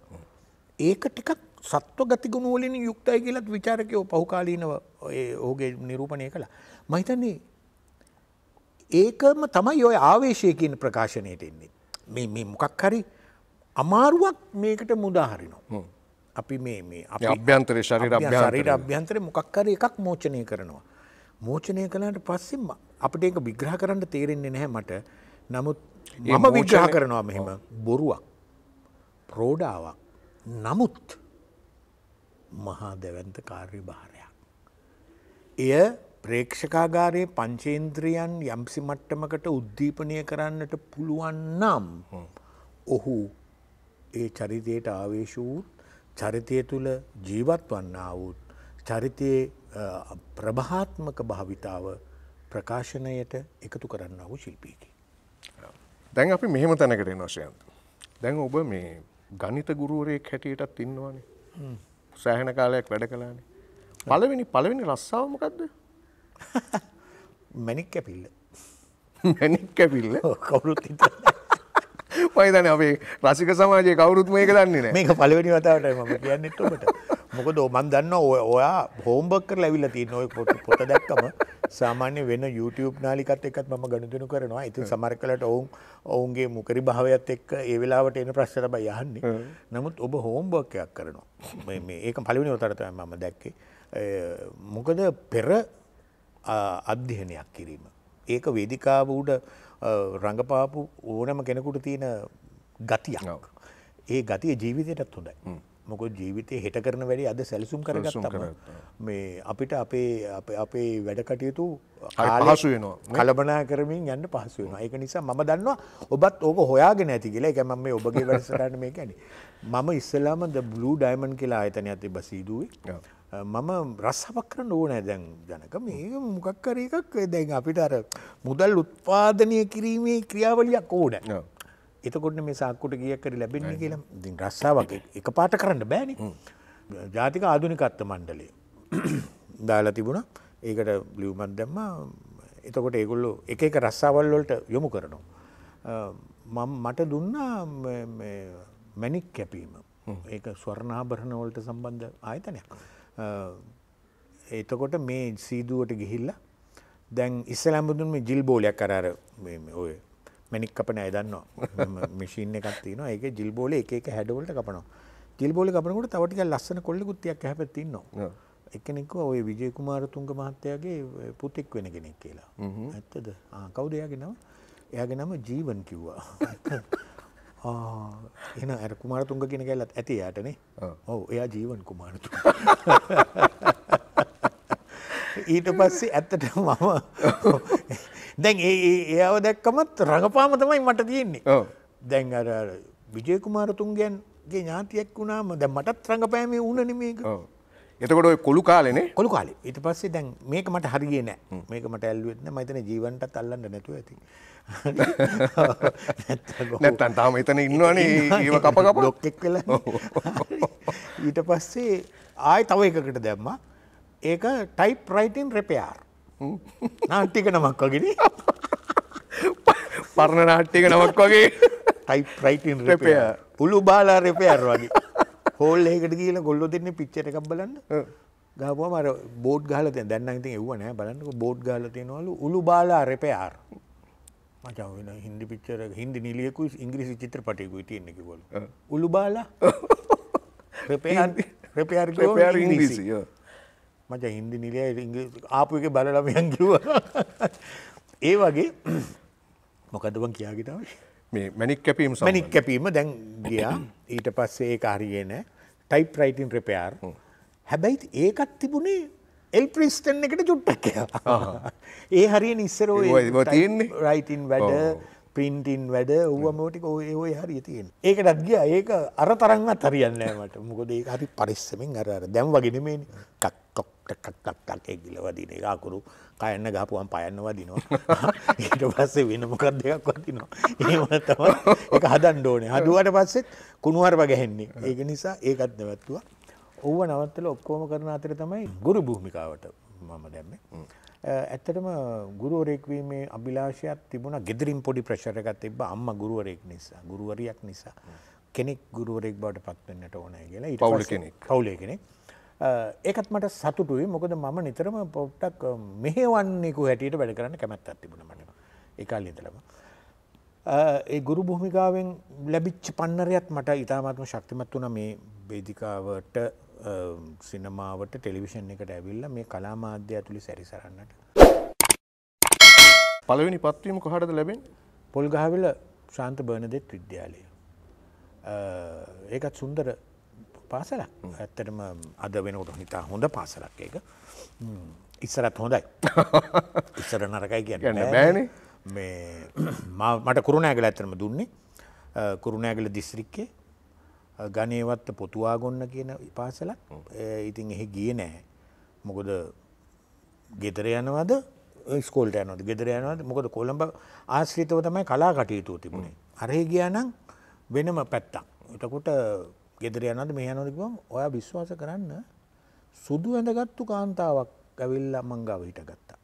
ඒක ටිකක් සත්ව ගතිගුණුවලින් යුක්තයි කියලත් විචාරකයෝ පහුකාලීනව ඕගේ නිරූපණය කළ. මහිතන්නේ ඒකම තමයි ඔය ආවේශයකින් ප්‍රකාශනයට එන්නේ. මේ මොකක් හරි අමාරුවක් මේකට මුදාහරිනවා. අපි මේ අභ්‍යන්තර ශරීර අභ්‍යන්තර මොකක්කර එකක් මෝචනය කරනවා. මෝචනය කලාට පස්සෙම අපට ඒක විග්‍රහ කරන්න තේරෙන්නේ නැහැ මට නමුත් මම විග්‍රහ කරනවා මෙහෙම බොරුවක් ප්‍රෝඩාවක් නමුත් මහා දැවන්ත කාර්ය භාරයක්. එය ප්‍රේක්ෂකාගාරයේ පංචේන්ද්‍රියන් යම්සි මට්ටමකට උද්දීපනය කරන්නට පුළුවන් නම් ඔහු ඒ චරිතයට ආවේශ වූත් චරිතය තුළ ජීවත් වන්නා වූත් චරිතයේ ප්‍රභාත්මක භාවිතාව ප්‍රකාශනයට එකතු කරන්න වූ ශිල්පීකි. දැන් අපි මෙහෙම තැනකට නොසයන්ත. දැන් ඔබ මේ ගනිත ගුරුවරයෙක් හැටියටත් ඉන්නවානේ සෑහෙන කාලයක් වැඩ කලානේ. පලවෙනි පලවෙනි රස්සාාවමකක්ද මැනික් කැපිල්ල මැනික් කැපිල්ල කවුරුත් හිත පයිතන අපේ රසික සමාජය කවුරුත් මේක දන්නේ මේක පලවෙනි වතාවට ම කියන්නෙටට මොකද මන් දන්න ඔය ඔයා හෝම්බක්ක ලැවිල්ල තිය නොය පොට පොට දැක්කම සාමාන්‍ය වෙන YouTube නාලිකත් එකත් ම ගණදනු කරනවා ඉතින් සමර කලට ඔවුන් ඔවුන්ගේ මුකරි භාවයත් එක් ඒ වෙලාවට එන ප්‍රශ්තරබ යන්නේ නමුත් ඔබ හෝම්බක්කයක් කරනවා ඒක පලිවිනි ොතරතම මම දැක්කේ මොකද පෙර අධ්‍යයනයක් කිරීම. ඒක වේදිකාව උඩ රඟපාපු ඕනම කෙනෙකුට තියෙන ගතියක්. ඒ ගතිය ජීවිතයටත් හොඳයි. මොක ජීවිතය හෙට කරන වැඩි අද සැලසුම් කරගත්තම මේ අපිට අපේ අපේ වැඩ කටයුතු ආලසුවනවා කලබනා කරමින් යන්න පහසුවෙන ඒක නිසා මම දන්නවා ඔබත් ඕක හොයාගෙන ඇති කියලා එකම මේ ඔබගේ වැඩසරන්න මේ ගැන මම ඉස්සලාම ද බ්ලූ ඩයිමන් කියලා ආයතනයක් තිබ සීදුවේ මම රස්සවක් කරන්න ඕනෑ දැන් දැනක මේ මොකක් කර එකක් දැන් අපිට අර මුදල් උත්පාදනය කිරීමේ ක්‍රියාවලියක් ඕන එතකොට මේ සාක්කුට ගියකර ලැබෙන්නේ කියලා ති රස්සාාවක් එක පාට කරන්න බෑන ජාතික ආධනිකත්ත මණ්ඩලේ දාලා තිබුණ ඒකට බ්ලියවමන් දැම්ම එතකොට ඒගොල්ලු එක එක රස්සාවල්ලොලට යොමු කරනවා මම මට දුන්නා මැනික් කැපීම ඒ ස්වර්ණාභරණවලට සම්බන්ධ ආයතනයක්. එතකොට මේ සීදුවට ගිහිල්ල දැන් ඉස්සලම්බදුන් මේ ජිල් බෝලයක් කරර ඔය මැනික් කපන අයදන්නවා මිශීන එකත්තින ඒක ජිල්බෝල එක එක හැඩවලට කපනවා ජිල්බෝල කපනකට තවටික ලස්සන කොල්ල ගුත්තියක් හැපැත්තින්නවා එකනෙක ඔය විජයකුමාරතුන්ග මහත්තයාගේ පුතෙක් වෙන කෙනෙක් කියලා ඇත්තද කවු දෙයාගෙනවා එයාගෙනම ජීවන් කිව්වා එන අර කුමාරතුංග කියෙන ගැල්ලත් ඇති යාටනේ ඔව එයා ජීවන් කුමාරතු ඊට පස්සේ ඇත්තට මම දැන් ඒව දැක්කමත් රඟපාම තමයි මට තියෙන්නේ දැන් අර විජයකුමාරතුන්ගයන්ගේ ඥාතියක් වුණාම දැ මටත් රඟපෑමේ උනන මේක එතකොට කොළු කාලනේ කොළු කාලේ ඉට පස්සේ දැන් මේක මට හරිගේ නෑ මේක මට ඇල්ුවත්න මතන ජීවන්ටත් අල්ලන්න නැතුව ඇති නැත්තන් තාම එතන ඉන්නවනේ ඒව කප කප ලොක්ෙක් කල ඊට පස්සේ ආය තව එකකට දැම්ම ඒක ටයිප් රයිටන් රෙපයාර් නාට්ටික නමක් වගෙන පරණ නාට්ටික නමක් වගේ ටයිප් රයිටන් රෙපය පුළු බාලා රෙපයාර් වගේ හෝල් ඒකට කියල ගොල්ලො දෙන්නේ පිච්චට එකක් බලන්න ගාපුවා මර බෝඩ් ගාලතය දැන්න ඉතින් එව්වනෑ බලන්නක බෝඩ් ගාලතයෙනවලු උළු බාලා රෙපයාර් මචන් වෙන හින්දි පිච්චර හින්දි නිලියකු ඉංග්‍රීසි චිත්‍රපටයකුයි තියෙන්නෙකි කොල උළු බාලා රපයාරපයාර ඉංග්‍රීසි මච හින්දි නිලිය ඉංග ආපු එක බලලමයන් කිව ඒ වගේ මොකදවන් කියාගිතාව මේ මැනික් කැපීම මැනික් කැපීම දැන් ගියා ඊට පස්සේ ඒ කාරයේ නෑ ටයිප් රයිටන් ප්‍රපයාර් හැබැයි ඒකත් තිබුණේ එල් ප්‍රිස්ටන් එකට චුට්ටක් ඒ හරි නිස්සර රයිටන් වැඩ පින්ටින් වැඩ ඔවමෝටික ඔය හරි තියෙන් ඒකටත් ගිය ඒක අර තරන්ගත් හරියන්නෑමට මොකද ඒ හරි පරිස්සමෙන් අර දැම් වගෙනමේ කක්කොක්ටක්ටක් ගිල වදින එකකුරු කයන්න ගාපුුවන් පයන්න වදිනවා ඊට පස්සේ වෙන මොකක් දෙයක් වතිනවා ඒමතම එක හදන් ඩෝනේ හඩුවට පස්සෙත් කුණුවර වගැහෙන්නේ ඒක නිසා ඒකත් නැවත්තුවා ඔව නවත්තල ඔක්කෝම කරන අතර තමයි ගුරු භූමිකාවට මම දැම්ම. ඇත්තටම ගුරුවරෙක්වීමේ අභිලාශයක් තිබුණ ගෙදරින් පොඩි ප්‍රශරකත් එබ අම්ම ගුරුවරෙක් නිසා ගුරුවරයක් නිසා කෙනෙක් ගුරුවරෙක් බවට පත්වෙන්නට ඕනෑ කියලා පවුල කෙනෙක් කවුලේ කෙනෙක් ඒකත් මට සතුටුයි මොකද මම නිතරම පොට්ටක් මෙහෙවන්නෙකු හැටියට වැඩ කරන්න කැමැත් අත්තිබුණ මට එකල් ඉදලම. ඒ ගුරු භූමිකාවෙන් ලැබිච්ච පන්නරයත් මට ඉතාමත්ම ශක්තිමත් වුණ මේ බේදිකාවට සිනමාවට ටෙලිවිෂන් එකට ඇවිල්ල මේ කලා මාධ්‍ය ඇතුළි සැරිසරන්නට. පළවෙනි පත්වීම කොහටද ලැබෙන් පොල්ගහවිල ශාන්ත බර්ණදෙත් විද්‍යාලය. ඒකත් සුන්දර පාසලක් ඇත්තටම අද වෙනකොට හිතා හොඳ පාසලක් ඒක ඉස්සරත් හොඳයි ඉස්සර නරකයි කියන්න බෑන මේ මට කුරුණෑගල ඇතරම දුන්නේ කුරුණෑගල දිස්ත්‍රික්කේ ගනේවත්ත පොතුවා ගොන්න කියන පාසල ඉතින් එහි ගිය නැහැ. මොකද ගෙතර යනවද ස්කෝල්ට යනොද ගෙදර යනවද මොකද කොළඹ ආශ්‍රිතව තමයි කලා කටයුතු තිබුණේ. අරහි ගියානම් වෙනම පැත්තක්. එතකොට ගෙදර යනද මේ යනොලිකම ඔය විශ්වාස කරන්න සුදු ඇඳගත්තු කාන්තාවක් ඇවිල්ල මංගාව හිට ගත්තා.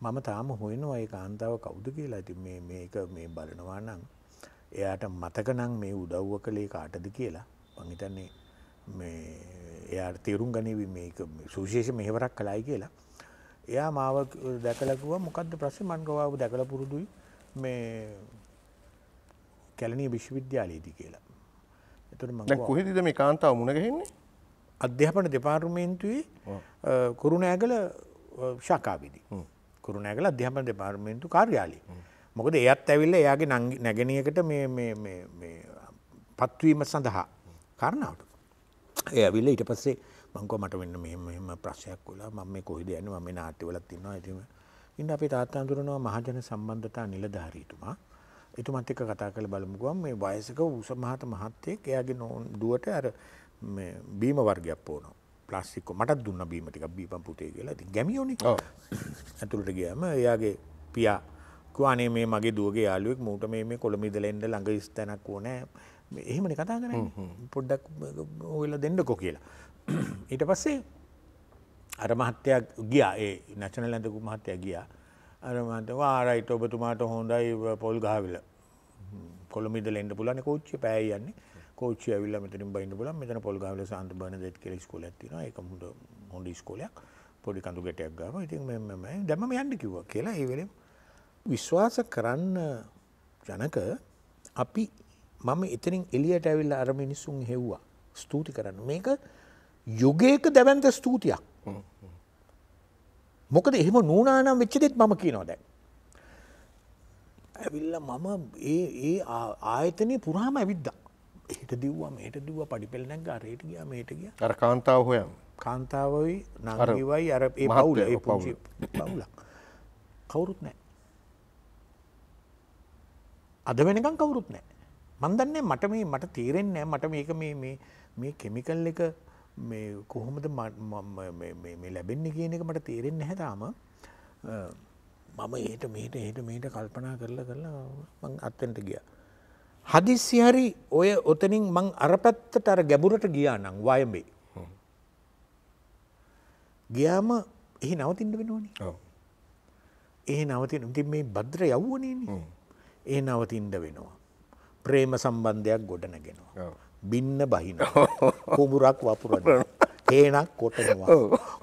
මම තාම හොයනවා ඒ කාන්තාව කවුද කියලා ඇති මේක මේ බලනවා නම්. එයාට මතකනං මේ උදව්ව කළේ කාටද කියලා පංහිතන්නේ එයා තේරුම් ගනව සුශේෂ මෙහෙවරක් කලායි කියලා එයා මාව දැකලකුව මොකක්ද ප්‍රශ්න මන්ගවාව දැකළ පුරුදුයි මේ කැලනී විශ්වවිද්‍යාලයේදී කියලා එතුට කොහෙද මේ කාන්තාව මුණගහෙන්නේ අධ්‍යාපන දෙපාර්මේන්තුවේ කුරුණෑගල ශාකාවිදි කුරුණෑගල අධ්‍යාපන දෙපාර්මේන්තු කාර්යාලි මොකද එයත් ඇවිල්ල එයාගේ නැගනියකට පත්වීම සඳහා කරණාවට. ඒ ඇවිල්ල ඉට පස්සේ මංකෝ මට වෙන්න මෙම ප්‍රශ්යක් වලා මම මේ කොහිද යන්න මේ නාට්‍යවලත් ඉන්නවා ඇතිම ඉන්න අපි තාත්තාන්තුරනවා මහජන සම්බන්ධතා නිලධාරීතුමා එතුමත් එක්ක කතා කළ බලමුගුවන් මේ වයසක උස මහත මහත්තයෙක් එයාගේ නොන් දුවට අර බීම වර්ගයක් පෝනවා ප්ලාස්සික්ක මටත් දුන්න බීමටික බීපම් පුතේ කියලා ඇති ගැමියෝනි ඇතුළට ගියම එයාගේ පියා අනේ මේ මගේ දුවගේ යාළුවෙක් මූට මේ මේ කොළඹ ඉඳලා එන්න ළඟ ස්ථානක් ඕනේ. එහෙමනේ කතා කරන්නේ. පොඩ්ඩක් ඔයලා දෙන්නකෝ කියලා. ඊට පස්සේ අර මහත්තයා ගියා ඒ නැෂනල් ඇඳකු මහත්තයා ගියා. අර මට ආරයිට් ඔබතුමාට හොඳයි පොල් ගහවිල. කොළඹ ඉඳලා එන්න පුළුවන් කෝච්චිය පෑයි යන්නේ. කෝච්චිය ඇවිල්ලා මෙතනින් බයින්න පුළුවන්. මෙතන පොල් ගහවිල සාන්ත බර්නදෙට් කියලා ඉස්කෝලයක් තියෙනවා. ඒක හොඳ හොඳ ඉස්කෝලයක්. පොඩි කඳු ගැටයක් ගාව. ඉතින් මම දැම්මම යන්න කිව්වා කියලා ඒ වෙලේ විශ්වාස කරන්න ජනක අපි මම ඉතිරින් එලියට ඇවිල්ල අර මිනිසුන් හෙව්වා ස්තුති කරන්න මේක යුගයක දැවන්ත ස්තුතියක් මොකද එහෙම නූනානම් වෙච්චදෙත් මම කියනවා දැන් ඇවිල්ල මම ඒ ඒ ආයතනය පුරාම ඇවිද්දා ඒට දිව්වා මේට දිව පඩිපෙල් නැග අරයට ගිය මේට ගිය අර කාන්තාව හොයම් කාන්තාවයි නරවයි අර පවුල පවුල කවුරුත් නෑ අද වෙනකම් කවුරුත් නෑ. මන්දන්නේ මට මේ මට තේරෙන්නේ මට මේක මේ කෙමිකල් එක මේ කොහොමද ලැබෙන්න්න කියන එක මට තේරෙන් නැතාම මම ඒට මේට ඒට මේට කල්පනා කරලා කරලා මං අත්තෙන්ට ගිය. හදිස්සි හරි ඔය ඔතනින් මං අර පැත්තට අර ගැබුරට ගියා නං වයඹේ. ගියාම එහි නවතින්ට වෙනවානේ එහ නවතින ති මේ බද්‍ර යව්වනන්නේ. ඒ නවතින්ඩ වෙනවා. ප්‍රේම සම්බන්ධයක් ගොඩනගෙනවා. බින්න බහින කුඹුරක් වපුරන හේනක් කොටනවා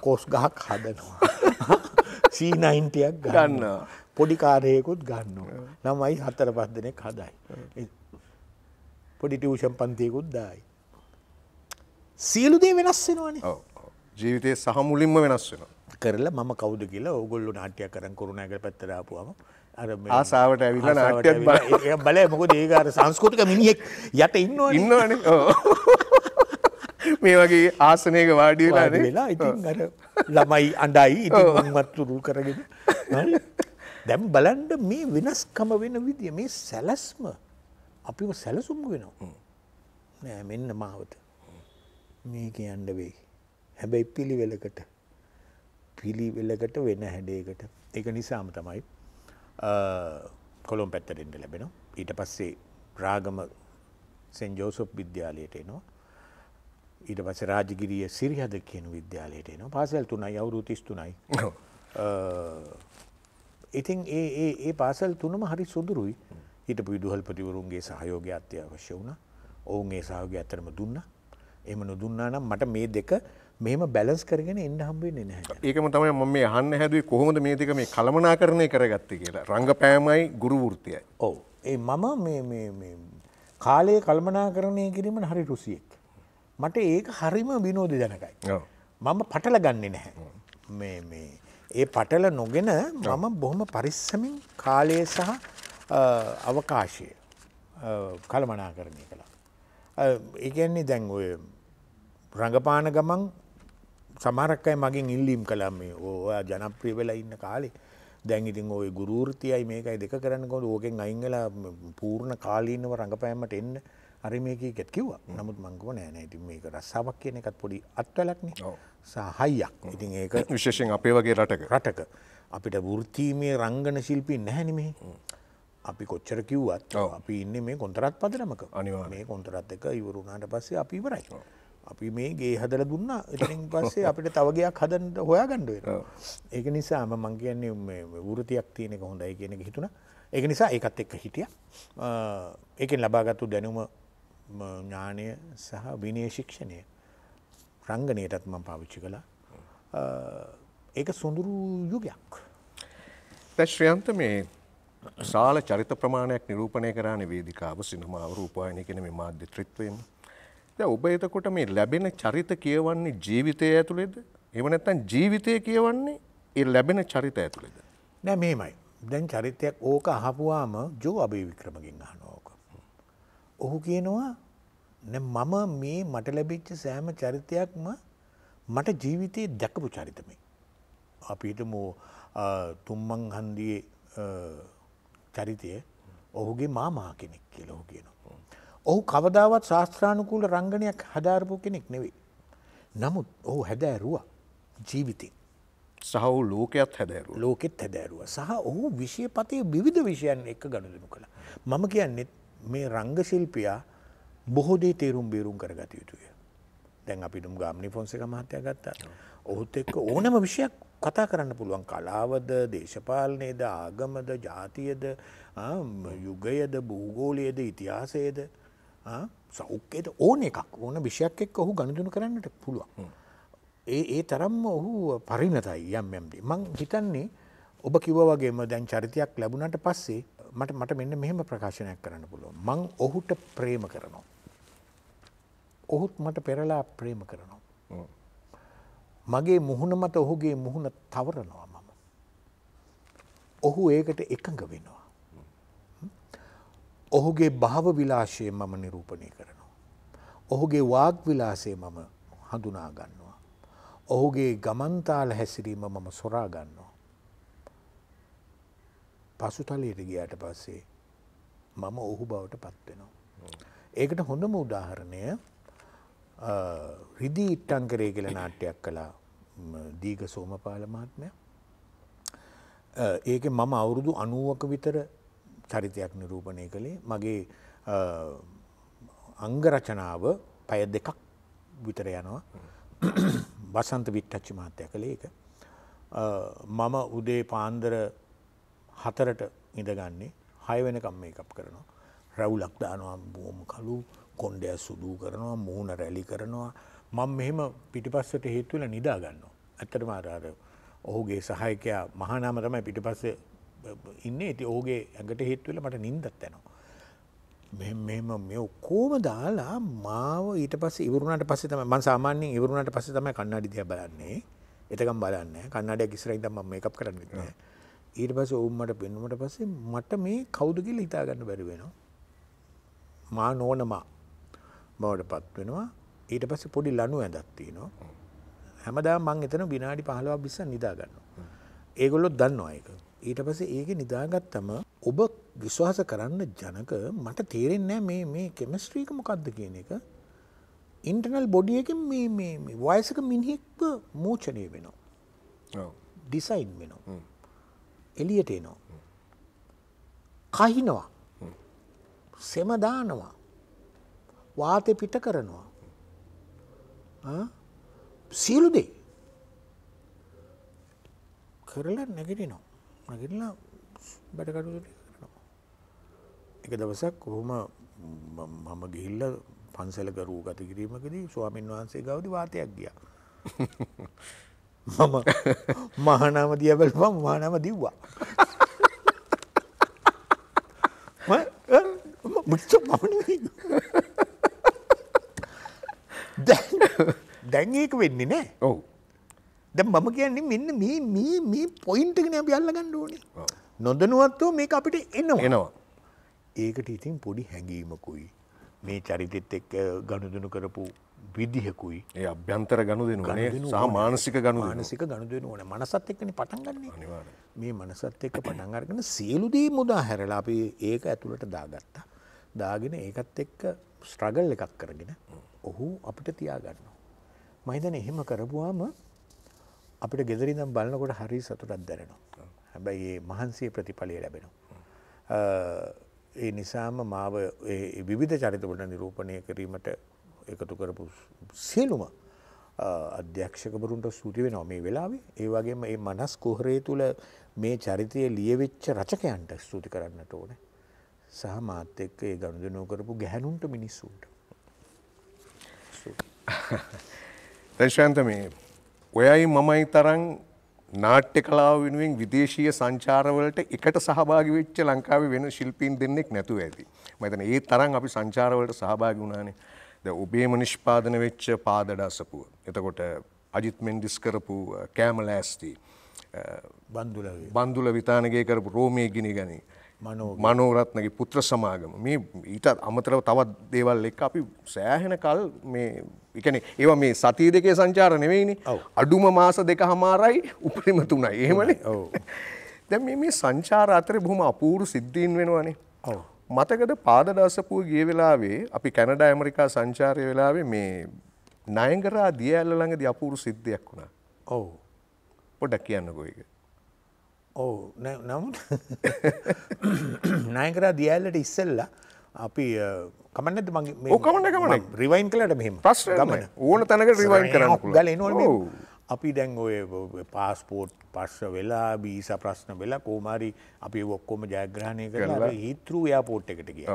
කෝස් ගහක් හදනවා. සීනයින්ටයක් ගන්න පොඩිකාරයකුත් ගන්නවා. නමයි හතර පස් දෙනෙක් හදයි. පොඩිටිවෂම් පන්තියකුත් දායි. සියලු දේ වෙනස් වෙනවාන ජීවිතය සහ මුලින්ම වෙනස් වෙන. කරලා මම කවුද කියලා ඔගොල්ලු නාට්‍යය කරන් කරුණෑක පැත්තරාපුුවම ආසාාවට ඇවිල නාට්‍ය බල මොකද ඒකාර සංස්කෘතික මිනිියෙක් යට ඉන්න ඉන්නවන මේ වගේ ආසනයක වාඩියලා වෙලා ඉතිර ළමයි අඩයි ඉමත්තුරුල් කරගෙන දැම් බලන්ඩ මේ වෙනස්කම වෙන විදිය මේ සැලස්ම අපිම සැලසුම් වෙනවා නෑ මෙන්න මාවත මේක යන්න වේ හැබැයි පිළිවෙලකට පිළිවෙලකට වෙන හැඩේකට එක නිසාම තමයි කොළොම් පැත්තරෙන්ට ලැබෙනවා. ඊට පස්සේ රාගම සෙන්ජෝසොප් විද්‍යාලයට එනවා. ඊට පස රාජගිරිය සිරිහද කියන විද්‍යාලයට එනවා පාසල් තුනයි අවුරු තිස්තුනයි ඉතින් ඒ ඒ පාසල් තුනම හරි සුදුරුයි හිට විදුහල්පතිවරුන්ගේ සහයෝගය අත්‍යවශ්‍ය වුණ ඔවුන්ගේ සහෝගය අතරම දුන්න එම නොදුන්නා නම් මට මේ දෙක මෙම බැලස් කරගෙන එන්න හම්බෙන්නේ නැහැ. ඒකම තමයි මම මේ අහන්න හැදුවේ කොහොමද මේ දෙක මේ කලමනාකරණය කරගත්තේ කියලා. රංගපෑමයි ගුරු වෘත්තියයි. ඔව්. ඒ මම මේ මේ මේ කාලයේ කල්මනාකරණය කිරීම හරි රුසියෙක්. මට ඒක හරිම විනෝද ජනකයි. මම පටල ගන්නේ නැහැ. මේ මේ ඒ පටල නොගෙන මම බොහොම පරිස්සමින් කාලය සහ අවකාශය කළමනාකරණය කළා. ඒගැන්නේ දැන් ඔය රඟපාන ගමන් සමරක්කයි මගින් ඉල්ලීම් කළම් මේ ඕයා ජනප්‍රිය වෙලා ඉන්න කාලේ දැන් ඉතින් ඔය ගුරෘතියයි මේකයි දෙක කරන්නකොට ඕකෙන් අයිංගලා පූර්ණ කාලීනව රඟපෑමට එන්න හරි මේකත් කිව්වා නමුත් මංගව නෑන ඉතින් මේක රස්සාවක් කියන එකත් පොඩි අත්වලක්න සහයියක් ඉතින් ඒක විශේෂෙන් අපේ වගේ රටක රටක අපිට වෘත්තීමේ රංගන ශිල්පී නැහැනමේ අපි කොච්චර කිව්වත් අපි ඉන්න මේ කොන්තරත් පදරමක අනිවා මේ කොන්තරත් එක ඉවරුණාට පස්සේ අපි ඉවරයි. අපි මේ ගේ හදල දුන්න ඉතින් පස්සේ අපිට තවගයක් හදන්ට හොයා ගණ්ඩුව ඒක නිසාම මං කියන්නේ වෘතියක් තියෙනෙක හොඳයි කියනෙ හිතුුණ ඒක නිසා ඒකත් එක්ක හිටිය ඒකෙන් ලබාගත්තු දැනුම ඥානය සහ විනය ශික්ෂණය රංගනයටත් මං පාවිච්චි කළා ඒක සොඳුරු යුගයක් තැශ්‍රියන්ත මේ සාල චරිත ප්‍රමාණයක් නිරූපණය කරාන වේදිකාව සිනමාව රූපායනය කෙන මේ මාධ්‍ය ත්‍රිත්වයෙන් දැන් ඔබ එතකොට මේ ලැබෙන චරිත කියවන්නේ ජීවිතය ඇතුළේද? එහෙම නැත්නම් ජීවිතය කියවන්නේ ඒ ලැබෙන චරිත ඇතුළේද? නෑ මේමයි. දැන් චරිතයක් ඕක අහපුවාම ජෝ අබේවික්‍රමගෙන් අහනවා ඕක. ඔහු කියනවා මම මේ මට ලැබිච්ච සෑම චරිතයක්ම මට ජීවිතයේ දැකපු චරිතමයි. අපි හිතමු තුම්මං හන්දියේ චරිතය ඔහුගේ මාමා කෙනෙක් කියලා ඔහු කියනවා. ඔහු කවදාවත් ශාස්ත්‍රානුකූල රංගනයක් හදාරපු කෙනෙක් නෙවෙයි. නමුත් ඔහු හැදෑරුවා ජීවිතින්. සහ ලෝකයත් හැදෑරු ලෝකෙත් හැදෑරුව සහ ඔහු විෂයපතය විධ විෂයන් එක ගණදනු කළ. මම කියන්නෙත් මේ රංගශිල්පියා බොහෝදේ තේරුම් බේරුම් කරගත යුතුය. දැන් අපිටම් ගාමනි ෆොන්සක මහත්තය ගත්තා. ඔහුත් එක්ක ඕනම විෂයක් කතා කරන්න පුළුවන් කලාවද දේශපාලනයේද ආගමද ජාතියද යුගයද භූගෝලයේද ඉතිහාසයේද සෞඛ්‍යයට ඕන එකක් ඕන විෂයක් එක් ඔහු ගණදුන කරන්නට පුළුවන්. ඒ ඒ තරම්ම ඔහු පරිණතයි යම් යම්දේ. මං හිතන්නේ ඔබ කිව වගේම දැන් චරිතයක් ලැබුණට පස්සේ මට මට මෙන්න මෙහෙම ප්‍රකාශනයක් කරන්න පුළුවන්. මං ඔහුට ප්‍රේම කරනවා. ඔහුත් මට පෙරලා ප්‍රේම කරනවා. මගේ මුහුණ මත ඔහුගේ මුහුණ තවරනවා මම. ඔහු ඒකට එකඟ වෙනවා. ඔහුගේ භාව විලාශය මම නිරූපණය කරනවා. ඔහුගේ වාග් විලාසේ මම හඳුනාගන්නවා. ඔහුගේ ගමන්තාල හැසිරීම මම සොරාගන්නවා. පසුතලයට ගියාට පස්සේ මම ඔහු බවට පත්වෙනවා. ඒකට හොඳම උදාහරණය රිදි ඉට්ටංකරේ කියල නාට්‍යයක් කලා දීග සෝමපාල මහත්මය. ඒක මම අවුරුදු අනුවක විතර චරිතයක් නිරූපණය කළේ මගේ අංගරචනාව පැය දෙකක් විතර යනවා බසන්ත විට්ටච්චි මහත්තය කළේ එක මම උදේ පාන්දර හතරට ඉඳගන්නේ හය වෙනකම් මේ එකප් කරනවා රැවුලක් දානවා බෝම කලු කොන්්ඩය සුදූ කරනවා මූුණ රැලි කරනවා මං මෙහෙම පිටිපස්සට හේතුවල නිදාගන්නවා. ඇත්තටම අරාර ඔහුගේ සහයකයා මහනාම තමයි පිටිපස්සේ ඉන්න ඇති ඕගේ ඇඟට හිත්වල මට නින්දත් යනවා. මෙම මේ ඔක්කෝම දාලා මාව ඊට පස්ස ඉවරුණට පස්ස තම මන් සාමාන්‍යෙන් ඉවරුණට පස්ස තමයි කන්නාඩි දිය බලන්නේ එතකම් බලන්න කන්නඩයක් ඉස්රයිද ම මේ එකක් කරන්න ඊට පස ඔවුම්මට පෙන්නුමට පස්සේ මට මේ කෞුදකිල් හිතාගන්න බැරිවෙනවා. මා නෝනමා බවට පත්වෙනවා ඊට පස්ස පොඩි ලනු ඇදත්තිනවා. හැමදා මං එතන විනාඩි පහලවා බිස්ස නිදාගන්න. ඒගොල්ලොත් දන්නවා ඒක. ඊට පසේ ඒක නිදාගත්තම ඔබ විශ්වාස කරන්න ජනක මට තේරෙන්නෑ මේ මේ කෙමස්ට්‍රීක මොකක්ද කියන එක ඉන්ටනල් බොඩියකින් මේ වයසක මිනිෙක්ව මෝචනය වෙනවා ඩිසයින් වෙනවා එලියට එනෝ කහිනවා සෙමදානවා වාතය පිට කරනවා සියලුදේ කරලා නැගටිනවා නගිටලා බැටකටු කරනවා. එක දවසක් කොහොම මම ගිහිල්ල පන්සලක රූ ගත කිරීමකදී ස්වාමීන් වහන්සේ ගෞදි වාතයක් ගිය මම මහනාම දියබලපම් මහනම දිව්වා දැන් දැන් ඒක වෙන්නේ නෑ ඔවු දැන් මම කියන්නේ මෙන්න මේ මේ මේ පොයින්ට් එකනේ අපි අල්ලගන්න ඕනේ. නොදනුවත්ව මේක අපිට එනවා. එනවා. ඒකට ඉතින් පොඩි හැඟීමකුයි මේ චරිතෙත් එක්ක ගනුදෙනු කරපු විදිහකුයි. ඒ අභ්‍යන්තර ගනුදෙනුවනේ සහ මානසික ගනුදෙනුව. මානසික ගනුදෙනුව ඕනේ. මනසත් එක්කනේ පටන් ගන්නෙ. අනිවාර්යයෙන්. මේ මනසත් එක්ක පටන් අරගෙන සියලු දේ මුදා හැරලා අපි ඒක ඇතුළට දාගත්තා. දාගෙන ඒකත් එක්ක ස්ට්‍රගල් එකක් කරගෙන ඔහු අපිට තියාගන්නවා. මම හිතන්නේ එහෙම කරපුවාම අපිට ගෙදරිදම් බලනකොට හරි සතුටක් දැනෙනවා. හැබැයි ඒ මහන්සේ ප්‍රතිඵලය ලැබෙනවා. ඒ නිසාම මාව විවිධ චරිතවලට නිරූපණය කිරීමට එකතු කරපු සියලුම අධ්‍යක්ෂකවරුන්ට සූති වෙනවා මේ වෙලාවේ. ඒ වගේම මේ මනස් කුහරය තුල මේ චරිතය ලියවෙච්ච රචකයන්ට ස්තුති කරන්නට ඕනේ. සහ මාත් එක්ක ඒ ගනුදෙනු කරපු ගැහැණුන්ට මිනිස්සුන්ට. දැන් ශාන්ත මේ ඔයයි මමයි තරන් නාට්‍ය කලාව වෙනුවෙන් විදේශීය සංචාරවලට එකට සහභාගි වෙච්ච ලංකාවේ වෙන ශිල්පීන් දෙන්නෙක් නැතුව ඇති. මම හිතන්නේ ඒ තරම් අපි සංචාරවලට සහභාගි වුණානේ. දැන් ඔබේම නිෂ්පාදන වෙච්ච පාදඩසපුව. එතකොට අජිත් මෙන්ඩිස් කරපු කැමලෑස්ටි බන්දුලවේ බන්දුල විතානගේ කරපු රෝමේ ගිනි ගනි මනෝරත්නගේ පුත්‍ර සමාගම මේ ඊටත් අමතරව තවත් දේවල් එක්ක අපි සෑහෙන කල් මේ එකන ඒ මේ සතිය දෙකේ සංචාර නෙවෙයිනි අඩුම මාස දෙක හමාරයි උපරිම තුනයි එහෙමනේ දැ මේ සංචාර අතර බොහොම අපූරු සිද්ධීන් වෙනවානේ මතකද පාදඩස්සපුූ ගිය වෙලාවේ අපි කැනඩ ඇමරිකා සංචාරය වෙලාවේ මේ නයංගරා දිය ඇල්ල ළඟද අපූරු සිද්ධයක් වුණා ඔවු පොඩක් කියන්න ගොයක ඔවු නමුත් නයකරා දියඇල්ලට ඉස්සෙල්ලා අපි කමන්න ම කමන කමන රිවයින් කලට මෙම ප්‍රශ් ගමන ඕන තැනක රිවයින් කරන්න ගලන අපි දැන් ඔය පාස්පෝට් පර්ශ වෙලා බීස ප්‍රශ්න වෙලා කෝමාරි අපි ඔක්කොම ජයග්‍රහණය කරලා හිතෘ යාපෝට් එකට ගිය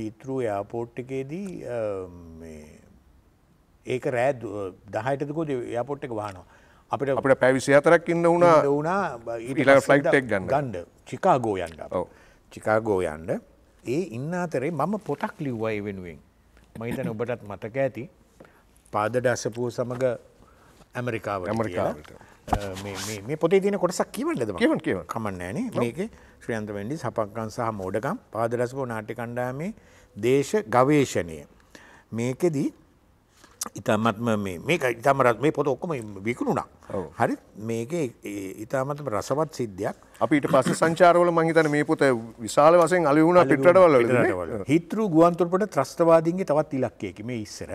හිතෘ යාපෝට් එකේදී ඒක රෑ දහයටකොද යාපොට් එක වානවා අපිට අපට පැවිසි අතරක් ඉන්න වුණා වුණා ඉට ෆ්ලයිට් එක් ගන්න ගන්ඩ චිකාගෝ යන්න චිකාගෝ යන්ඩ ඒ ඉන්න අතරේ මම පොතක් ලිව්වයි වෙනුවෙන්. මහිතන ඔබටත් මතක ඇති පාදට ඇසපුූ සමඟ ඇමරිකාව ඇමරිකාවට. මේ පොතේ තින කොටසක් කියවලද කියව කියව කමන්නෑන මේක ශ්‍රියන්ත වැඩි සපක්කන් සහ මෝඩකම් පාදරැසපෝ නාටි කණ්ඩාමේ දේශ ගවේශණය. මේකෙදී ඉතාමත්ම මේක ඉතාමරත් මේ පොත ඔක්කොම විකුණුණක් හරි මේක ඉතාමතම රසවත් සිද්ධයක් අපිට පස සංචාරවල මහිතන මේ පොත විශාල වසෙන් අලිවුණ පිටවල හිතරු ගුවන්තුරපට ත්‍රස්තවාදීන්ගේ තවත් ඉලක්කයකි මේ ඉස්සර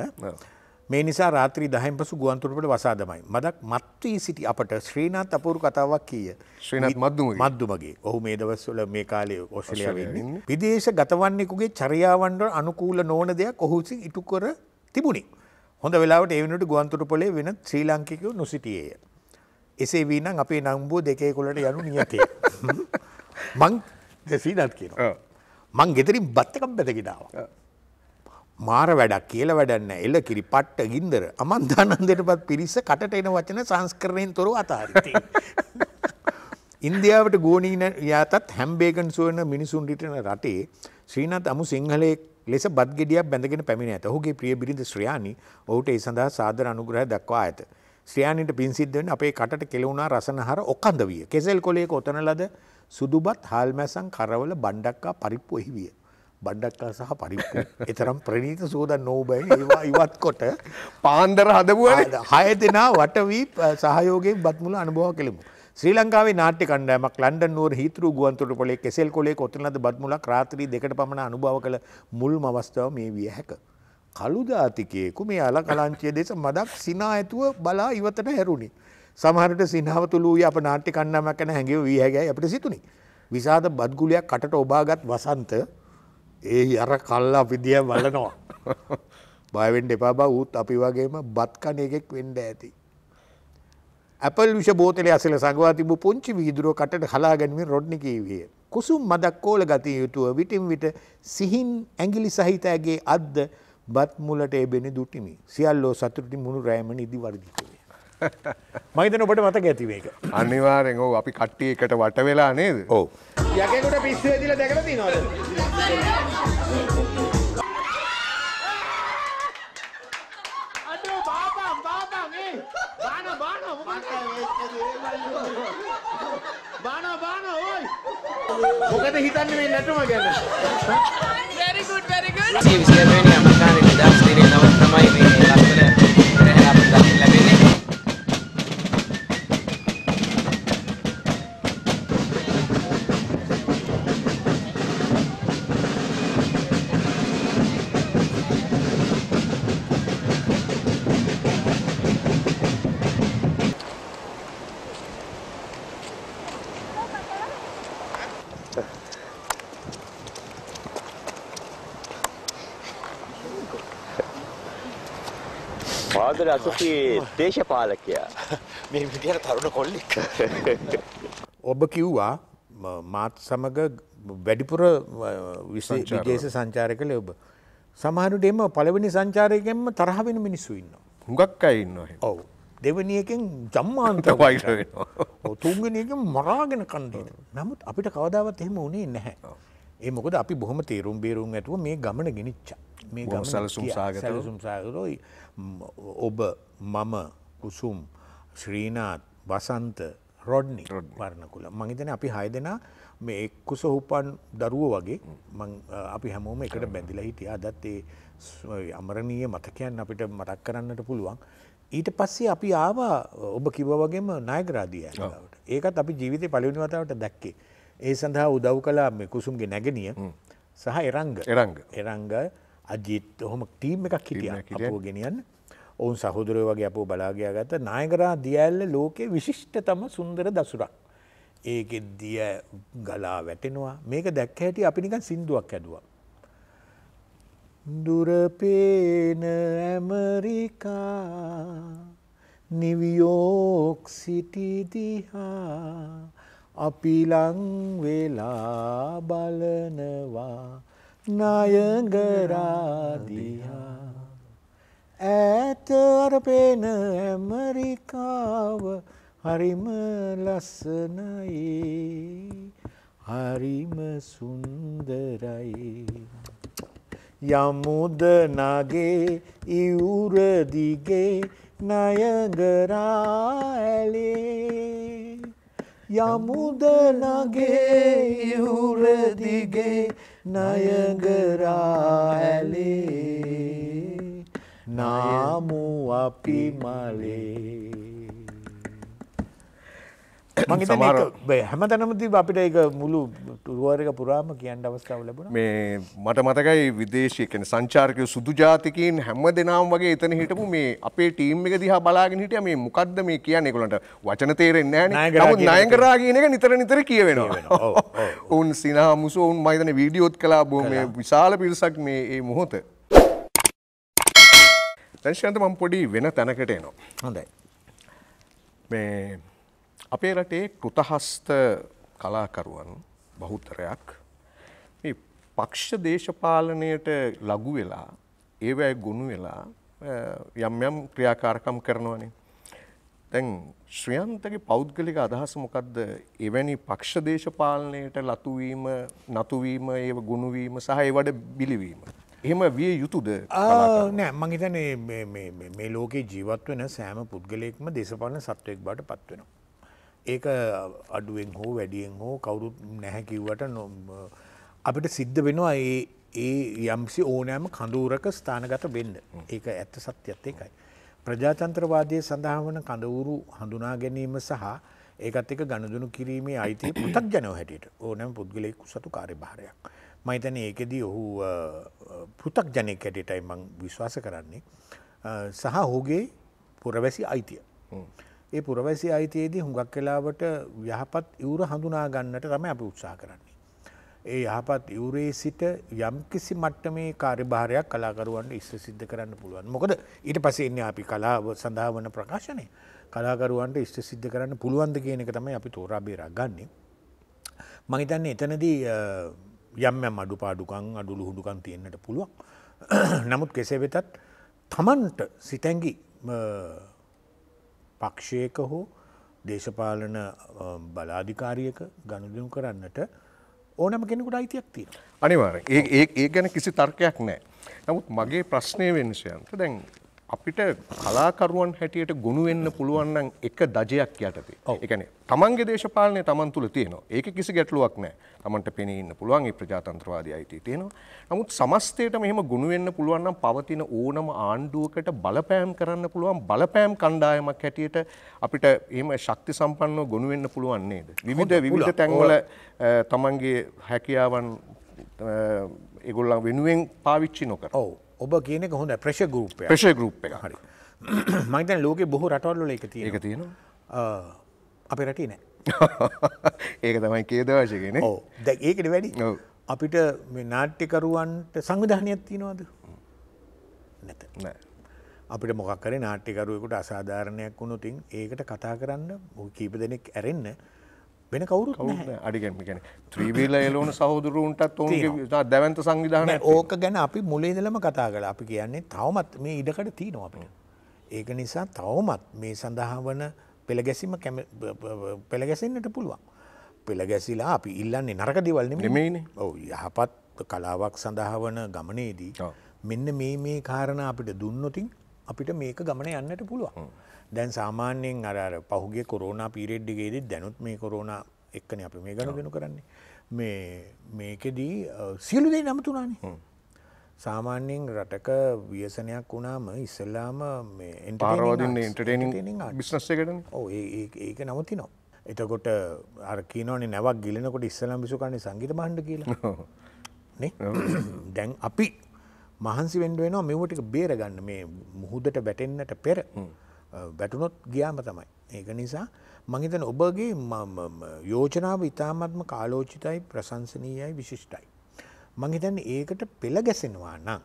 මේ නිසා රාත්‍රී දහයින් පසු ගුවන්තුරපට වසාදමයි මදක් මත්වී සිටි අපට ශ්‍රීනාත් අපූරු කතාවක් කියය ශ්‍රීනත් මද්දුම මද්දුමගේ ඔහු මේ දවස්වල මේ කාලය ඔස්ට්‍රලියාවෙන්නේ විදේශ ගතවන්නෙකුගේ චරියාවන්ට අනුකූල නෝන දෙයක් ඔහුසි ඉටුකර තිබුණේ හොඳ වෙලාවට ඒ වෙනුවට ගුවන්තොටුපොලේ වෙන ශ්‍රී ලාංකිකයෝ නොසිටියේය. එසේ වී නම් අපේ නම්බුව දෙකේ කොළට යනු නියතේ. මං සීනත් කියනවා. මං ගෙදරින් බත් එකක් බැදගෙනාවා. මාර වැඩක් කියලා වැඩන්න එල කිරි පට්ට ගින්දර අමන්දානන්දයටපත් පිරිස කටට එන වචන සංස්කරණයෙන් තොරව අතාරිතේ. ඉන්දියාවට ගෝනීන යාතත් හැම්බේකන් සුවන මිනිසුන් ටිටන රටේ ශ්‍රීනත් අමු සිංහලයෙක් ලෙස බත් ගෙඩියක් බැඳගෙන පැමිණ ඇත. ඔහුගේ ප්‍රිය බිරිඳ ශ්‍රයානි ඔහුට ඒ සඳහා සාදර අනුග්‍රහය දක්වා ඇත. ශ්‍රයානිට පින් සිද්ධ වෙන්නේ අපේ කටට කෙලුණා රසනහර ඔකඳ විය. කෙසෙල් කොළයක ඔතන ලද සුදුබත් හාල්මැසන් කරවල බණ්ඩක්කා පරිප්පු එහි විය. බණ්ඩක්කා සහ පරිප්පු. එතරම් ප්‍රණීත සෝදන් නෝබයි ඒවා ඉවත් කොට පාන්දර හදපුවා හය දෙනා වට වී සහයෝගයෙන් බත්මුල අනුභව කෙලෙමු. ශ්‍රී ලංකාවේ නාට්‍ය කණ්ඩෑමක් ලන්ඩන් නුවර හිතරු ගුවන්තොටුපළේ කෙසෙල් කොළේ කොතනද බත්මුලක් රාත්‍රී දෙකට පමණ අනුභව කළ මුල්ම අවස්ථාව මේ විය හැක. කළුදාතිකයෙකු මේ අල කලංචිය දෙස මදක් සිනා ඇතුව බලා ඉවතට හැරුණි. සමහරට සිනාව තුළූ අප නාට්‍ය කණ්ඩාමක් යන හැඟව වී හැගැයි අපට සිතුනි. විසාද බද්ගුලයක් කටට ඔබාගත් වසන්ත ඒ අර කල්ලා විදිය බලනවා. බයවෙන්ඩ එපා බ ඌත් අපි වගේම බත්කණයකෙක් වෙන්ඩ ඇති. ඇපල් විෂ බෝතලය අසල සඟවා තිබූ පුංචි වීදුරුව කටට හලා ගැනීමෙන් රොඩ්නි කීවිය. කුසුම් මදක් කෝල ගතිය යුතුව විටින් විට සිහින් ඇඟිලි සහිතඇගේ අද්ද බත් මුලට එබෙන දුටිමි. සියල්ලෝ සතුටි මුණු රෑම නිදි වර්ධිතවේ. මයිතන ඔබට මතක ඇතිවේක. අනිවාරෙන් ඕ අපි කට්ටිය එකට වට වෙලා නේද ඕ. යකකොට පිස්සුවදිල දැකල තිනවද. මොකද හිතන්නේ මේ නැටුම ගැන? very good very good. 29 වෙනි අපේ කාර්යයේ 10 දිනේ නවත් තමයි මේ සහෝදර අසුපී දේශපාලකයා. මේ විදිහට තරුණ කොල්ලෙක්. ඔබ කිව්වා මාත් සමග වැඩිපුර විදේශ සංචාරය කළේ ඔබ. සමහරුටේම පළවෙනි සංචාරයකෙන්ම තරහ වෙන මිනිස්සු ඉන්නවා. හුඟක් අය ඉන්නවා. ඔව්. දෙවනියකින් ජම්මාන්ත වෛර වෙනවා. තුන්වෙනියකින් මරාගෙන කන්දින. නමුත් අපිට කවදාවත් එහෙම වුණේ නැහැ. ඒ මොකද අපි බොහොම තේරුම් බේරුම් ඇතුව මේ ගමන ගෙනනිච්චා. මේ ගමන සැලසුම් සාගත සැලසුම් සාගරෝයි ඔබ මම කුසුම් ශ්‍රීනාත් වසන්ත රොඩ්නි වර්ණකුල මහිතන අපි හය දෙනා මේ එක්කුස හුපන් දරුව වගේ අපි හැමෝම එකට බැඳිලා හිටිය අදත් ඒ අමරණීය මතකයන් අපිට මතක් කරන්නට පුළුවන් ඊට පස්සේ අපි ආවා ඔබ කිව වගේම නායගරාදී ඇට ඒකත් අපි ජීවිතය පලිවිනිවතාවට දැක්කේ ඒ සඳහා උදව් කලා මේ කුසුම්ගේ නැගනිය සහ එරංග එරංග එරංග අජිත් ඔහොම ටීම් එකක් හිටිය අපෝ ගෙනියන්න ඔවුන් සහුදුරය වගේ අපෝ බලාගයා ගත නායකරා දියඇල්ල ලෝකයේ විශිෂ්ටතම සුන්දර දසුරක්. ඒක දිය ගලා වැටෙනවා මේක දැක්ක හැටි අපිනිකන් සිින්දුවක් ඇදවා. දුරපේන ඇමරිකා නිවියෝක් සිටිදිහා අපිලංවෙලා බලනවා නයගරාදිහා ඈත අර පේන ඇමරිකාව හරිම ලස්සනයි හරිම සුන්දරයි යමුද නගේ ඉවුරදිගේ නයගරා ඇලේ යමුදනගේ යුරදිගේ නයගරා ඇලේ නාමු අපි මලේ මගේ හැම තැනමති අපිට එක මුළු ටුරුවරක පුරාම කියන්න අවස්ථාව ලැබුණ මේ මට මතකයි විදේශයකන සංචාර්කය සුදු ජාතිකින් හැම දෙනම් වගේ එතන හිටපු මේ අපේ ටීම් එක දිහා බලාගෙන හිටිය මේ මොකක්ද මේ කියන්නේ කොළට වචන තේරෙන් නෑන නයගරා කියන එක නිතර නිතර කියවෙනවා ඔවුන් සිනා මුසෝ උන් මයිතන වීඩියෝත් කලා බෝ මේ විශාල පිරිසක් මේ ඒ මොහොත දැශන්ත මම් පොඩි වෙන තැනකට එනවා හොඳයි මේ අපේ රටේ කෘතහස්ත කලාකරුවන් බහුතරයක් පක්ෂ දේශපාලනයට ලගු වෙලා ඒවැ ගුණු වෙලා යම් යම් ක්‍රියාකාරකම් කරනවනේ. තැන් ශ්‍රියන්තගේ පෞද්ගලික අදහස මොකක්ද එවැනි පක්ෂ දේශපාලනයට ලතුවීම නතුවීම ඒ ගුණුවීම සහ ඒවට බිලිවීම. එහෙම විය යුතුද නෑ මං හිතන මේ ලෝකේ ජීවත් වෙන සෑම පුද්ගලයෙක්ම දේශපාලන සත්වයෙක් බාට පත්වෙනවා. ඒක අඩුවෙන් හෝ වැඩියෙන් හෝ කවුරුත් නැහැකිව්වට අපිට සිද්ධ වෙනවා ඒ ඒ යම්සි ඕනෑම කඳුරක ස්ථානගත වෙන්න ඒක ඇත්ත සත්‍යත් එකයි. ප්‍රජාතන්ත්‍රවාදය සඳහා වන කඳවුරු හඳුනා ගැනීම සහ ඒකත් එක ගණදුනු කිරීමේ අයිති පුතක් ජනව හැටියට ඕනෑම පුද්ගලයෙකු සතු කාර්භාරයක්. මහිතන ඒකෙදී ඔහු පෘතක් ජනෙක් හැටියටයි මං විශ්වාස කරන්නේ සහ හෝගේ පොරවැසි අයිතිය. ඒ පුරවැසි අයිතියේදී හුඟක් වෙලාවට යහපත් ඉවුර හඳුනා ගන්නට තමයි අපි උත්සාහ කරන්නේ. ඒ යහපත් ඉවුරේ සිට යම්කිසි මට්ටමේ කාර්යභාරයක් කලාකරුවන්ට ඉස්ස සිද්ධ කරන්න පුළුවන්. මොකද ඊට පස්සේ එන්නේ අපි කලාව සඳහා වන ප්‍රකාශනය. කලාකරුවන්ට ඉස්ස සිද්ධ කරන්න පුළුවන්ද කියන එක තමයි අපි තෝරා බේරා ගන්නෙ. මම හිතන්නේ එතනදී යම් යම් අඩුපාඩුකම් අඩුලුහුඩුකම් තියෙන්නට පුළුවන්. නමුත් කෙසේ වෙතත් තමන්ට සිතැඟි පක්ෂයක හෝ දේශපාලන බලාධිකාරියක ගණුදනු කරන්නට ඕනම කෙනෙකුට අයිතියක් තියෙන. අනිවාර ඒ ගැන කිසි තර්කයක් නෑ. නමුත් මගේ ප්‍රශ්නය වෙනසයන්ට දැන් අපිට කලාකරුවන් හැටියට ගොුණු වෙන්න පුළුවන්නම් එක දජයක් යටතේ එකන තමන්ගේ දේශපාලනය තමන් තුළ තියෙනවා ඒක කිසි ගැටලුවක් නෑ තමන්ට පෙනඉන්න පුළුවන් ඒ ප්‍රජාතන්ත්‍රවාදී අයිති තියෙනවා නමුත් සමස්තයට මෙහෙම ගුණුවෙන්න පුළුවන්නම් පවතින ඕනම ආණ්ඩුවකට බලපෑම් කරන්න පුළුවන් බලපෑම් කණ්ඩායමක් හැටියට අපිට එම ශක්ති සම්පන්නව ගොුණුවෙන්න පුළුවන් නේද විවිධ විවිධ තැන්වල තමන්ගේ හැකියාවන් ඒගොල්ලන් වෙනුවෙන් පාවිච්චි නොකර ඔවු ඔබ කියන හොඳ ප්‍රශ ගරුප ප්‍රශ ගරුප් එක හරි මයිතන් ලෝක බොහෝ රටවල්ල එක තිය එක තියෙන අප රටී නෑ ඒක තමයි කේදවශයගෙන දැ ඒකට වැඩි අපිට නාට්‍යකරුවන්ට සංවිධානයක් තියෙනවාද නැත නෑ අපිට මොකක්කර නාට්‍යකරුවෙකුට අසාධාරණයක් වුණුතින් ඒකට කතා කරන්න කීප දෙනෙක් ඇරෙන්න්න වෙන කවුරුත් නැහැ අඩිගැම්ම ගැන ත්‍රීවීල එලෝන සහෝදුරුවන්ටත් ඔවුන්ගේ දැවන්ත සංවිධානය ඕක ගැන අපි මුලේ ඉඳලම කතා කළා අපි කියන්නේ තවමත් මේ ඉඩකඩ තියෙනවා අපිට ඒක නිසා තවමත් මේ සඳහා වන පෙළ ගැසීම කැම පෙළ ගැසෙන්නට පුළුවන් පෙළ ගැසිලා අපි ඉල්ලන්නේ නරක දේවල් නෙමෙයිනේ ඔව් යහපත් කලාවක් සඳහා වන ගමනේදී මෙන්න මේ මේ කාරණා අපිට දුන්නොතින් අපිට මේක ගමන යන්නට පුළුවන්. දැන් සාමාන්‍යයෙන් අර අර පහුගේ කොරෝනා පීරියඩ් එකේදී දැනුත් මේ කොරෝනා එක්කනේ අපි මේ ගනුදෙනු කරන්නේ. මේ මේකෙදී සියලු දේ නමතුණානේ. සාමාන්‍යයෙන් රටක ව්‍යසනයක් වුණාම ඉස්සල්ලාම මේ එන්ටර්ටේනින් එන්ටර්ටේනින් බිස්නස් එකට ඔව් ඒක නවතිනවා. එතකොට අර කියනවනේ නැවක් ගිලෙනකොට ඉස්සලම් පිසු කන්නේ සංගීත භාණ්ඩ කියලා. නේ? දැන් අපි මහන්සි වෙන්න වෙනවා මෙව ටික බේරගන්න මේ මුහුදට වැටෙන්නට පෙර. වැටුනොත් ගියාම තමයි. ඒක නිසා මහිතන ඔබගේ යෝජනාව ඉතාමත්ම කාලෝචිතයි ප්‍රසංසනීයයි විශිෂ්ටයි. මංහිතන් ඒකට පෙළ ගැසෙනවා නම්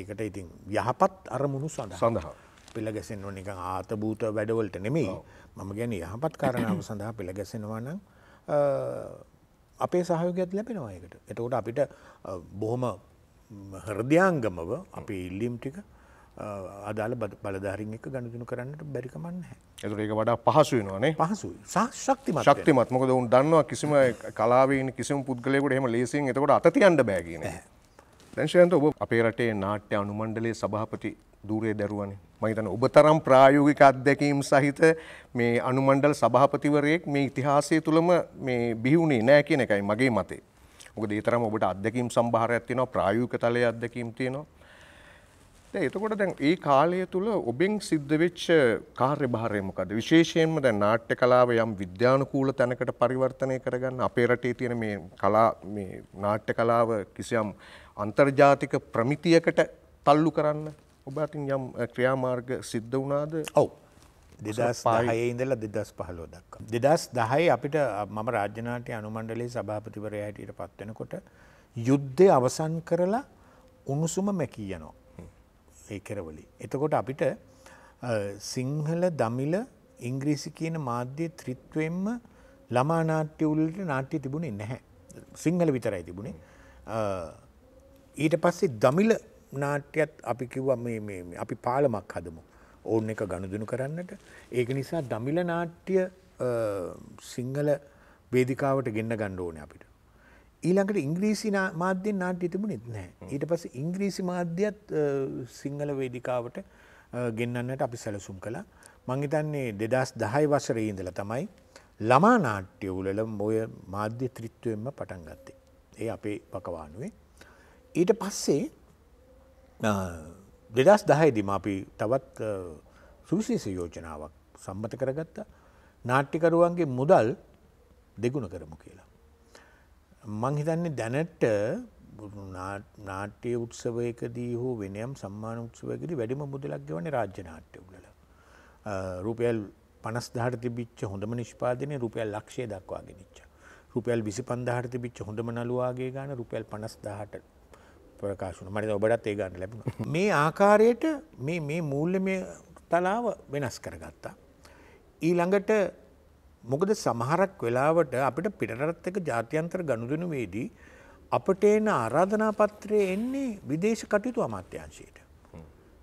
ඒකට ඉතින් යහපත් අරමුණු සඳ සඳහා. පෙළ ගැසෙන්ව නික ආතභූත වැඩවලට නෙමෙයි මම ගැන යහපත් කාරණාව සඳහා පෙළ ගැසෙනවා නම් අපේ සහයෝගයක් ලැබෙනවා ඒකට. එතකොට අපිට බොහොම හරදයාංගමව අපි ඉල්ලීම් ටික අදාළ බලධාරින් එක ගණදුනු කරන්නට බැරිකමන්න ඇතුඒක වඩා පහසුවනවානේ පහසු ශක්තිම ශක්තිමත් මොකද උන් දන්නවා කිසිම කලාවීන් කිසිම පුද්ගලයකුට එම ලේසින් එතකොට අතතියන්ට බැගන දැංශයන්ත ඔබ අපේ රටේ නාට්‍ය අනුමණ්ඩලේ සභහපති දූරේ දැරුවන මහිතන ඔබ තරම් ප්‍රායෝගික අත්දැකීම් සහිත මේ අනුමණ්ඩල් සභහපතිවරයෙක් මේ ඉතිහාසය තුළම මේ බිහුණේ නෑ කියන එකයි මගේ මතේ. මොකද ඒ තරම් ඔබට අත්දැකීම් සම්භාරයක් තියෙනවා ප්‍රායෝගික තලයේ අත්දැකීම් තියෙනවා. එතකොට දැන් ඒ කාලය තුළ ඔබෙන් සිද්ධ වෙච්ච කාර්යභාරය මොකද විශේෂයෙන්ම දැන් නාට්‍ය කලාව යම් විද්‍යානුකූල තැනකට පරිවර්තනය කරගන්න අපේ රටේ තියෙන මේ කලා මේ නාට්‍ය කලාව කිසියම් අන්තර්ජාතික ප්‍රමිතියකට තල්ලු කරන්න ඔබ අතින් යම් ක්‍රියාමාර්ග සිද්ධ වුණාද? ඔව්. දෙදස් පහයේ ඉඳලා දෙදස් පහලෝ දක්වා. දෙදස් දහයි අපිට මම රාජ්‍යනාට්‍ය අනුමණ්ඩලයේ සභාපතිවරයා හැටියට පත්වෙනකොට යුද්ධය අවසන් කරලා උණුසුම මැකී යනවා. ඒ කෙරවලි. එතකොට අපිට සිංහල දමිල ඉංග්‍රීසි කියන මාධ්‍ය ත්‍රිත්වෙන්ම ළමා නාට්‍ය උල්ලට නාට්‍ය තිබුණේ නැහැ. සිංහල විතරයි තිබුණේ. ඊට පස්සේ දමිල නාට්‍යත් අපි කිව්ව අපි පාලමක් හදමු. ඕන් එක ගණුදනු කරන්නට. ඒක නිසා දමිල නාට්‍ය සිංහල වේදිකාවට ගෙන්න්න ගණ්ඩ ඕන අපිට. ඊළඟට ඉංග්‍රීසි මාධ්‍යෙන් නාට්‍ය තිබුණෙත් නැහැ ඊට පස්සේ ඉංග්‍රීසි මාධ්‍යත් සිංහල වේදිකාවට ගෙන්න්නට අපි සැලසුම් කළා මංහිතන්නේ දෙදස් දහයි වසර ඉඳල තමයි ළමා නාට්‍ය උලල මොය මාධ්‍ය ත්‍රිත්වයෙන්ම පටන් ගත්තේ ඒ අපේ පකවානුවේ ඊට පස්සේ දෙදස් දහයිදිම අපි තවත් සුවිශේෂ යෝජනාවක් සම්බත කරගත්තා නාට්‍යකරුවන්ගේ මුදල් දෙගුණ කරමු කියලා මං හිතන්නේ දැනට නාට්‍ය උත්සවයකදී හෝ වෙනයම් සම්මාන උත්සවයකදී වැඩිම මුදලක් ගෙවන්නේ රාජ්‍ය නාට්‍ය උළල. රුපියල් 50000ට තිබිච්ච හොඳම නිෂ්පාදනය රුපියල් ලක්ෂය දක්වා ගෙනිච්ච. රුපියල් 25000ට තිබිච්ච හොඳම නළුවාගේ ගාන රුපියල් 50000ට ප්‍රකාශ වුණා. මට ඔබටත් ඒ ගාන ලැබුණා. මේ ආකාරයට මේ මේ මූල්‍යමය තලාව වෙනස් කරගත්තා. ඊළඟට මොකද සමහරක් වෙලාවට අපිට පිටරත් එක ජාත්‍යන්තර ගනුදෙනුවේදී අපට එන ආරාධනා පත්‍රය එන්නේ විදේශ කටයුතු අමාත්‍යංශයට.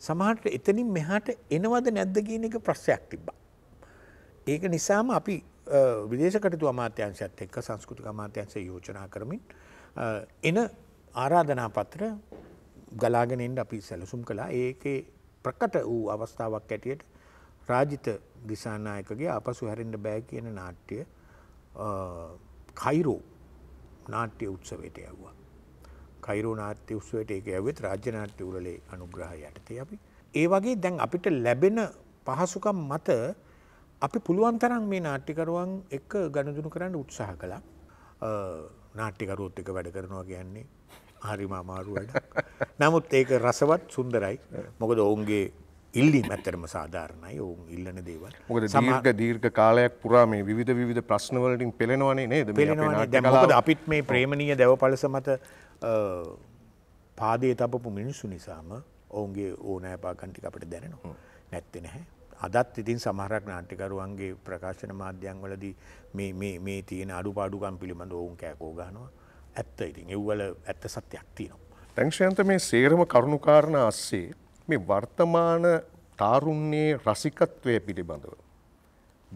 සමහරට එතනින් මෙහාට එනවද නැද්ද කියන එක ප්‍රශ්නයක් තිබ්බා. ඒක නිසාම අපි විදේශ කටයුතු අමාත්‍යංශයත් එක්ක සංස්කෘතික අමාත්‍යංශය යෝජනා කරමින් එන ආරාධනා පත්‍ර ගලාගෙන එන්න අපි සැලසුම් කළා. ඒකේ ප්‍රකට වූ අවස්ථාවක් ඇටියට රාජිත දිසානායකගේ අපසු හැරෙන්ට බෑ කියන නාට්‍ය කයිරෝ නාට්‍ය උත්සවයට ඇව්වා. කයිරෝ නාට්‍ය උත්සවයට එක ඇවත් රාජ්‍ය නාට්‍ය උරලේ අනුග්‍රහ යටතේ අපි. ඒ වගේ දැන් අපිට ලැබෙන පහසුකම් මත අපි පුළුවන් තරම් මේ නාට්‍යකරුවන් එක්ක ගණදුනු කරන්න උත්සාහ කළා. නාට්‍යකරුවොත් එක වැඩ කරනවා කියන්නේ හරිම අමාරු වැඩක්. නමුත් ඒක රසවත් සුන්දරයි. මොකද ඔවුන්ගේ ඉල්ලීම ඇතරම සාධාරණයි ඔවුන් ඉල්ලන දේවල් මොකද දීර්ඝ දීර්ඝ කාලයක් පුරා මේ විවිධ විධ ප්‍රශ්නවලටින් පෙළෙනවනේ නේද දැමකද අපිත් මේ ප්‍රේමණීය දැව පලස මත පාදය තපපු මිනිස්සු නිසාම ඔවුන්ගේ ඕනෑපාකන්ටික අපට දැනෙනවා නැත්ති නැහැ අදත් ඉතින් සමහරක් නාට්‍යකරුවන්ගේ ප්‍රකාශන මාධ්‍යයන් වලදී මේ තියෙන අඩුපාඩුකම් පිළිබඳ ඔවුන් කෑකෝ ගනවා ඇත්ත ඉතින් එව්වල ඇත්ත සත්‍යයක් තියෙනවා. තැංශයන්ත මේ සේරම කරුණුකාරණ අස්සේ මේ වර්තමාන තාරුණ්‍යයේ රසිකත්වය පිළිබඳව.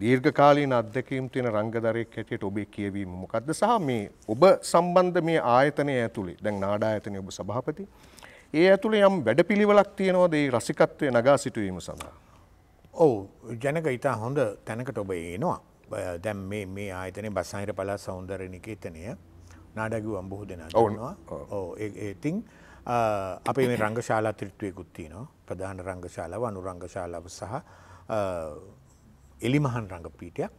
දීර්ඝකාලීන අත්දැකීම් තියෙන රංගදරයෙක් හැටියට ඔබේ කියවීම මොකක්ද සහ මේ ඔබ සම්බන්ධ මේ ආයතනය ඇතුළේ දැන් නාඩා ආයතනය ඔබ සභාපති. ඒ ඇතුළේ යම් වැඩපිළිවෙලක් තියෙනවද ඒ රසිකත්වය නගා සිටුවීම සඳහා. ඔව් ජනක ඉතා හොඳ තැනකට ඔබ ඒනවා. දැන් මේ මේ ආයතනය බස්සහිර පලා සෞන්දර නිකේතනය නාඩගුවම් බොහෝ දෙනා ඔවනවා ඕ ඒතින්. අපේ මේ රංගශාලා තෘත්වයකුත් තියෙනවා ප්‍රධාන රංගශාලාව අනුරංගශාලාව සහ එලිමහන් රංගපීටයක්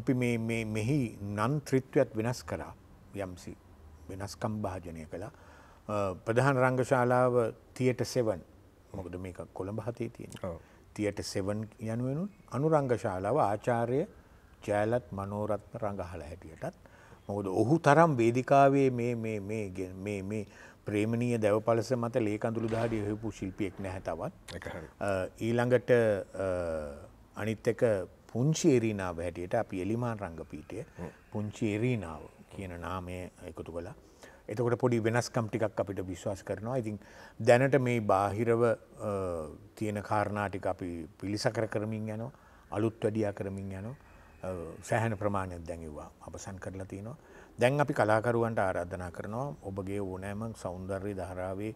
අපි මේ මෙහි නන් ත්‍රිත්වයත් වෙනස් කරා යම්සි වෙනස්කම් භාජනය කළා ප්‍රධාන රංගශාලාව තියට සෙවන් මොකද මේ කොළඹ හතේ තියෙන තියට සෙවන් යනුවෙනු අනුරංගශාලාව ආචාරය ජෑලත් මනෝරත්න රඟහල හැටියටත් මොකද ඔහු තරම් වේදිකාවේ මේ ප්‍රේමණීය දැවපලස මත ලේකඳුළු දහඩිය හපු ශිල්පියෙක් නැහැ තවත් ඊළඟට අනිත් එක පුංචි එරීනාව හැටියට අපි එලිමාන් රංගපීටය පුංචි එරීනාව කියන නාමය එකතු කලා එතකොට පොඩි වෙනස්කම් ටිකක් අපිට විශ්වාස කරනවා ඉතින් දැනට මේ බාහිරව තියෙන කාරණාටික අපි පිළිසකර කරමින් යනවා අලුත් වැඩියා කරමින් යනවා සෑහන ප්‍රමාණයක් දැඟවා අපසන් කරලා තියෙනවා දැන් අපි කලාකරුවන්ට ආරාධනා කරනවා ඔබගේ ඕනෑම සෞන්දර්ය ධාරාවේ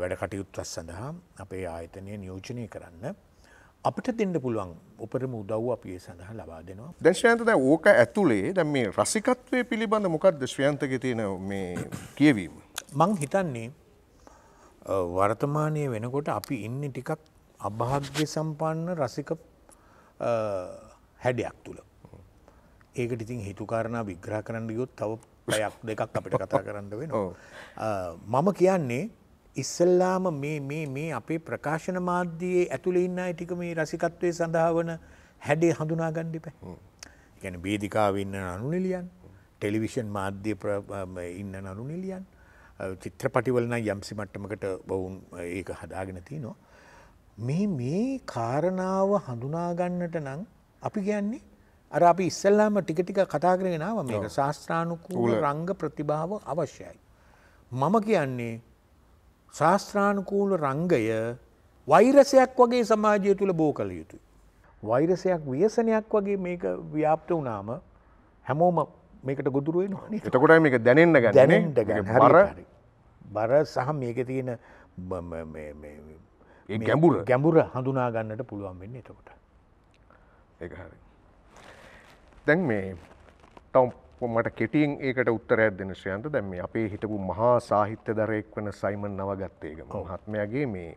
වැඩ කටයුත්තස් සඳහා අපේ ආයතනය නියෝජනය කරන්න අපිට දෙන්න පුළුවන් උපරම උදව් අපේ සඳහා ලබා දෙනවා දශ්වයන්ත දැ ඕක ඇතුළේ දැ මේ රසිකත්වය පිළිබඳ මොකක් දශ්වයන්තක තියෙන මේ කියවීම. මං හිතන්නේ වර්තමානය වෙනකොට අපි ඉන්න ටිකක් අභාග්‍ය සම්පන්න රසික හැඩයක් තුළ ඒකට ඉතින් හිතුකාරණා විග්‍රහ කරන්න යුත් තව පයක් දෙකක් අපිට කතා කරන්න වෙන මම කියන්නේ ඉස්සල්ලාම මේ මේ මේ අපේ ප්‍රකාශන මාධ්‍යයේ ඇතුළ ඉන්න ටික මේ රසිකත්වය සඳහාවන හැඩේ හඳුනා ගණ්ඩිපැ ගැන බේදිකාව ඉන්න අනුනිලියන් ටෙලිවිෂන් මාධ්‍ය ඉන්න අනුනිලියන් චිත්‍රපටිවලන යම්සි මට්ටමකට බවුන් ඒක හදාගෙන තියනවා. මේ මේ කාරණාව හඳුනාගන්නට නම් අපි ගැන්නේ අර අපි ඉස්සල්ලාම ටික ටික කතා කරගෙනාව මේක ශාස්ත්‍රානුකූල රංග ප්‍රතිභාව අවශ්‍යයි. මම කියන්නේ ශාස්ත්‍රානුකූල රංගය වෛරසයක් වගේ සමාජය තුළ බෝ කළ යුතුයි. වෛරසයක් වියසනයක් වගේ මේක ව්‍යාප්ත වනාම හැමෝම මේකට ගොදුරුවේ නොන එතකොට මේක දැනෙන්න්න ගැනෙන්ට ගැර බර සහ මේක තියෙන ගැඹුර ගැඹුර හඳුනාගන්නට පුළුවන් වෙන්න එතකොට ඒ හරි දැන් මේ තව මට කෙටියෙන් ඒකට උත්තරයක් දෙන ශ්‍රයන්ත දැන් මේ අපේ හිටපු මහා සාහිත්‍ය දරයෙක් වන සයිමන් නවගත්තේගම මහත්මයාගේ මේ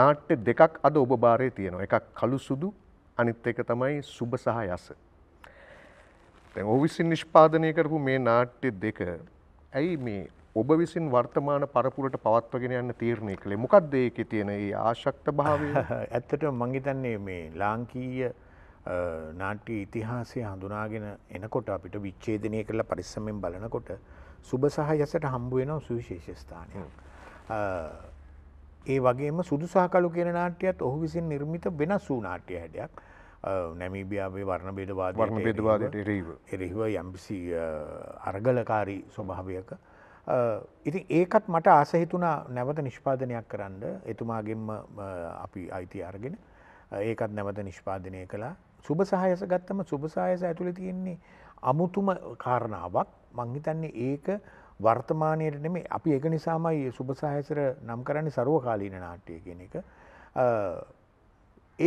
නාට්‍ය දෙකක් අද ඔබ භාරය තියෙනවා එකක් කළු සුදු අනිත් එක තමයි සුබ සහ යස. දැන් ඔහු විසින් නිෂ්පාදනය කරපු මේ නාට්‍ය දෙක ඇයි මේ ඔබ විසින් වර්තමාන පරපුරට පවත්වගෙන යන්න තීරණය කළේ මොකක්ද ඒකේ තියෙන ඒ ආශක්ත භාවය? ඇත්තටම මං හිතන්නේ මේ ලාංකීය නාට්‍ය ඉතිහාසය හඳුනාගෙන එනකොට අපිට විච්චේදනය කරලා පරිස්සමෙන් බලනකොට සුබ සහ යසට හම්බුවෙනව සුවිශේෂස්ථානය. ඒ වගේම සුදුසාකලු කියෙන නාට්‍යයත් ඔහු විසින් නිර්මිත වෙන සූ නාට්‍ය හැඩයක් නැමීබියාවේ වර්ණ බේදවාද වර්ණ බේදවාදයට එරව එරෙහිව යම්පිසි අර්ගලකාරී ස්වභාවයක ඉතින් ඒකත් මට ආසහිතුනා නැවත නිෂ්පාදනයක් කරන්න එතුමාගෙන්ම අපි අයිති අරගෙන ඒකත් නැවත නිෂ්පාදනය කලා සුභ සහයස ගත්තම සුභ සහයස ඇතුළේ තියෙන්නේ අමුතුම කාරණාවක් මං හිතන්නේ ඒක වර්තමානයේට නෙමෙයි අපි ඒක නිසාමයි සුභ සහයසර නම් කරන්නේ ਸਰවකාලීන නාට්‍ය කියන එක.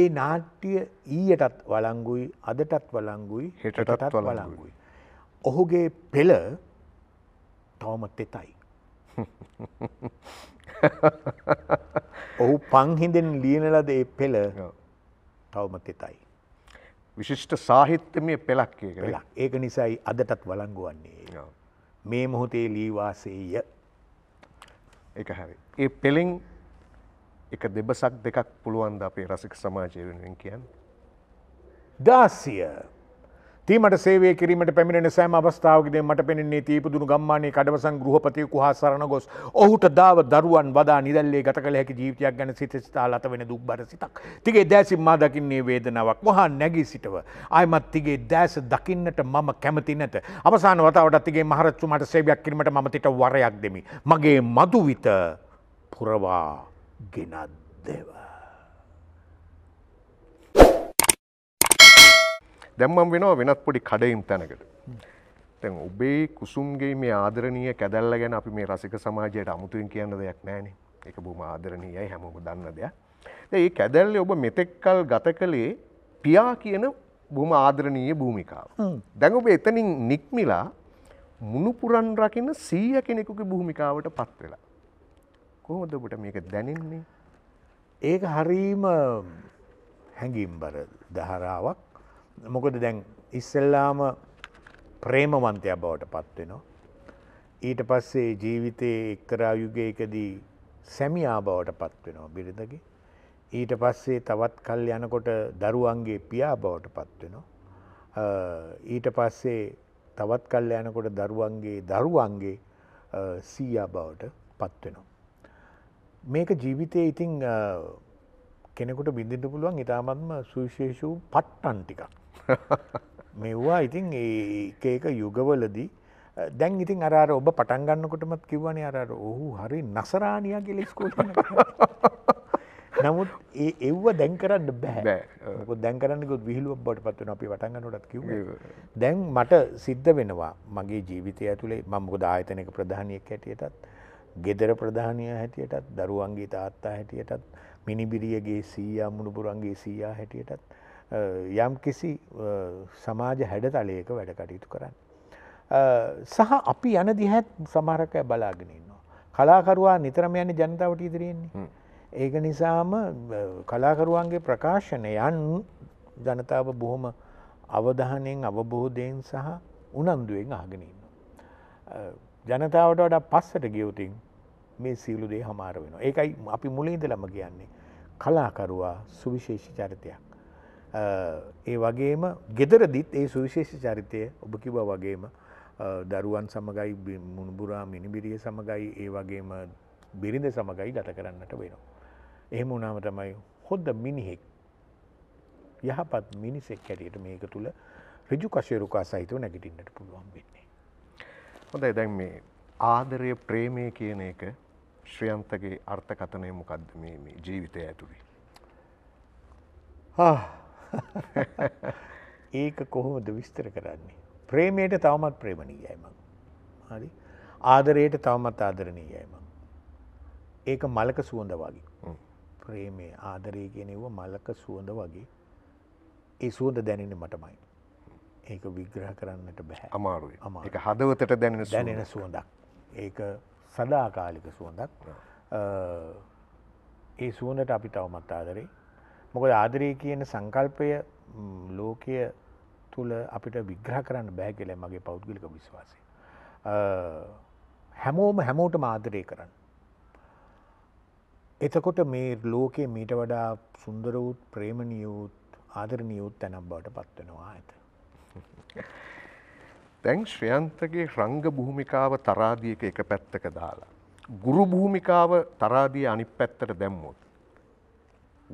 ඒ නාට්‍ය ඊයටත් වළංගුයි අදටත් වළංගුයි හෙටටත් වළංගුයි. ඔහුගේ පෙළ තවම තෙතයි. ඔහු පංහිදෙන් ලියනලද ඒ පෙළ තවම තෙතයි. විශිෂ්ට සාහිත්‍යමය පෙළක් කියල ඒක නිසයි අදටත් වලංගුවන්නේ මේ මොහොතේ ලීවාසේය එක හැරි. ඒ පෙළින් එක දෙබසක් දෙකක් පුළුවන්ද අපේ රසික සමාජය වෙනුවෙන් කියන්න. දාසිය තීමට සේවය කිරීමට පැමිණෙන සෑම අවස්ථාවකදී මට පෙනෙන්නේ තීපදුණු ගම්මානයේ කඩවසම් ගෘහපතියෙකු හා සරණ ගොස් ඔහුට දාව දරුවන් වදා නිදැල්ලේ ගත කළ හැකි ජීවිතයක් ගැන සිත සිතා ලත වෙන දුක්බර සිතක්. තිගේ දෑසින් මා දකින්නේ වේදනාවක්. මහා නැගී සිටව. ආයමත් තිගේ දෑස දකින්නට මම කැමති නැත. අවසාන වතාවටත් තිගේ මහරජු මට සේවයක් කිරීමට මම තිට වරයක් දෙමි. මගේ මදුවිත පුරවා ගෙනත් දෙව. දැම්මම් වෙනවා වෙනත් පොඩි කඩයිම් තැනකට. තැන් ඔබේ කුසුම්ගේ මේ ආදරණය කැදල්ල ගැන අපි මේ රසික සමාජයට අමුතුවෙන් කියන්න දෙයක් නෑන එක බොම ආදරණීයයි හැමෝම දන්න දෙයක් ඒ කැදැල්ලේ ඔබ මෙතෙක්කල් ගත කළේ පියා කියන බොම ආදරණීය භූමිකාව දැන් ඔබ එතනින් නික්මිලා මුණුපුරන් රකින්න සීය කෙනෙකුගේ භූමිකාවට පත් වෙලා කොහොමද ඔබට මේක දැනෙන්නේ ඒක හරීම හැඟීම් බර දහරාවක් මොකද දැන් ඉස්සල්ලාම ප්‍රේමවන්තයක් බවට පත්වෙනවා. ඊට පස්සේ ජීවිතයේ එක්තරා යුගයකදී සැමියා බවට පත්වෙනවා බිරිඳගේ. ඊට පස්සේ තවත් කල් යනකොට දරුවන්ගේ පියා බවට පත්වෙනවා. ඊට පස්සේ තවත් කල් යනකොට දරුවන්ගේ දරුවන්ගේ සීයා බවට පත්වෙනවා. මේක ජීවිතය ඉතිං කෙනෙකුට බිඳිට පුළුවන් ඉතාමත්ම සුවිශේෂූ පට්ටන් ටිකක්. මෙව්වා ඉතින් ඒකඒක යුගවලදී දැන් ඉතින් අර ඔබ පටන්ගන්නකොටමත් කිව්වන අර ඔහු හරි නසරාණයා කෙලෙස්කෝල නමුත් ඒ එව්ව දැන්කරන්න බැහැ දැන්කරන්නකුත් විහිලුව බොට පත්වන අපි වටගන්නටත් කිව දැන් මට සිද්ධ වෙනවා මගේ ජීවිතය ඇතුළේ මංගු දායතනක ප්‍රධානයක් හැටියටත් ගෙදර ප්‍රධානය හැටියටත් දරුවන්ගේ තාත්තා හැටියටත් මිනිබිරියගේ සීයා මුණපුරන්ගේ සීයා හැටියටත් යම් කිසි සමාජ හැඩතලයක වැඩ කටයුතු කරන්න. සහ අපි යන දිහැත් සමහරකය බලාගෙනන්නවා. කලාකරවා නිතරම යන ජනතාවට ඉදිරයෙන්නේ. ඒක නිසාම කලාකරුවන්ගේ ප්‍රකාශන යන් ජනතාව බොහොම අවධානයෙන් අවබෝධයෙන් සහ උනන්දුවෙන් ආගෙනන්න. ජනතාවට වඩ පස්සට ගියවතින් මේ සියලු දේ හමාර වෙන. ඒකයි අපි මුලින්දලම කියන්නේ. කලාකරුවා සුවිශේෂ චරිතයක්. ඒ වගේම ගෙදරදිත් ඒ සුවිශේෂ චරිතය ඔබ කිව වගේම දරුවන් සමගයි මුණුබුරා මිනිබිරිය සමගයි ඒ වගේම බිරිඳ සමගයි ගත කරන්නට වෙනවා. එහෙම වනාම තමයි හොද්ද මිනිහෙක් යහපත් මිනිසෙක් හැටියට මේක තුළ රිජු කශයරුකා සහිතව නැගිටින්නට පුළුවන් වෙන්නේ. හොඳයි දැන් මේ ආදරය ප්‍රේමය කියන එක ශ්‍රියන්තගේ අර්ථකතනය මොකක්ද මේ ජීවිතය ඇතුළි. ඒක කොහොමද විස්තර කරන්නේ. ප්‍රේමයට තවමත් ප්‍රේමණීයයිම. හරි ආදරයට තවමත් ආදරණීයයිම. ඒක මලක සුවඳ වගේ. ප්‍රේමේ ආදරය කියනෙව මලක සුවඳ වගේ ඒ සුවඳ දැනෙන මටමයි. ඒක විග්‍රහ කරන්නට බැහැ අමාරුයි එක හදවතට දැනෙන දැනෙන සුවඳක් ඒක සදාකාලික සුවඳක් ඒ සුවඳට අපි තවමත් ආදරේ මොකද ආදරය කියන සංකල්පය ලෝකය තුළ අපිට විග්‍රහ කරන්න බෑගෙල මගේ පෞද්ගලික විශ්වාසය. හැමෝම හැමෝට මාදරය කරන්න. එතකොට මේ ලෝකයේ මීට වඩා සුන්දරවූත් ප්‍රේමණියවූත් ආදරණියවුත් තැනම් බවට පත්වෙනවා ඇත. දැන් ශ්‍රයන්තගේ රංග භූමිකාව තරාදියක එක පැත්තක දාලා. ගුරු භූමිකාව තරාදිය අනිත් පැත්තට දැම්මොත්.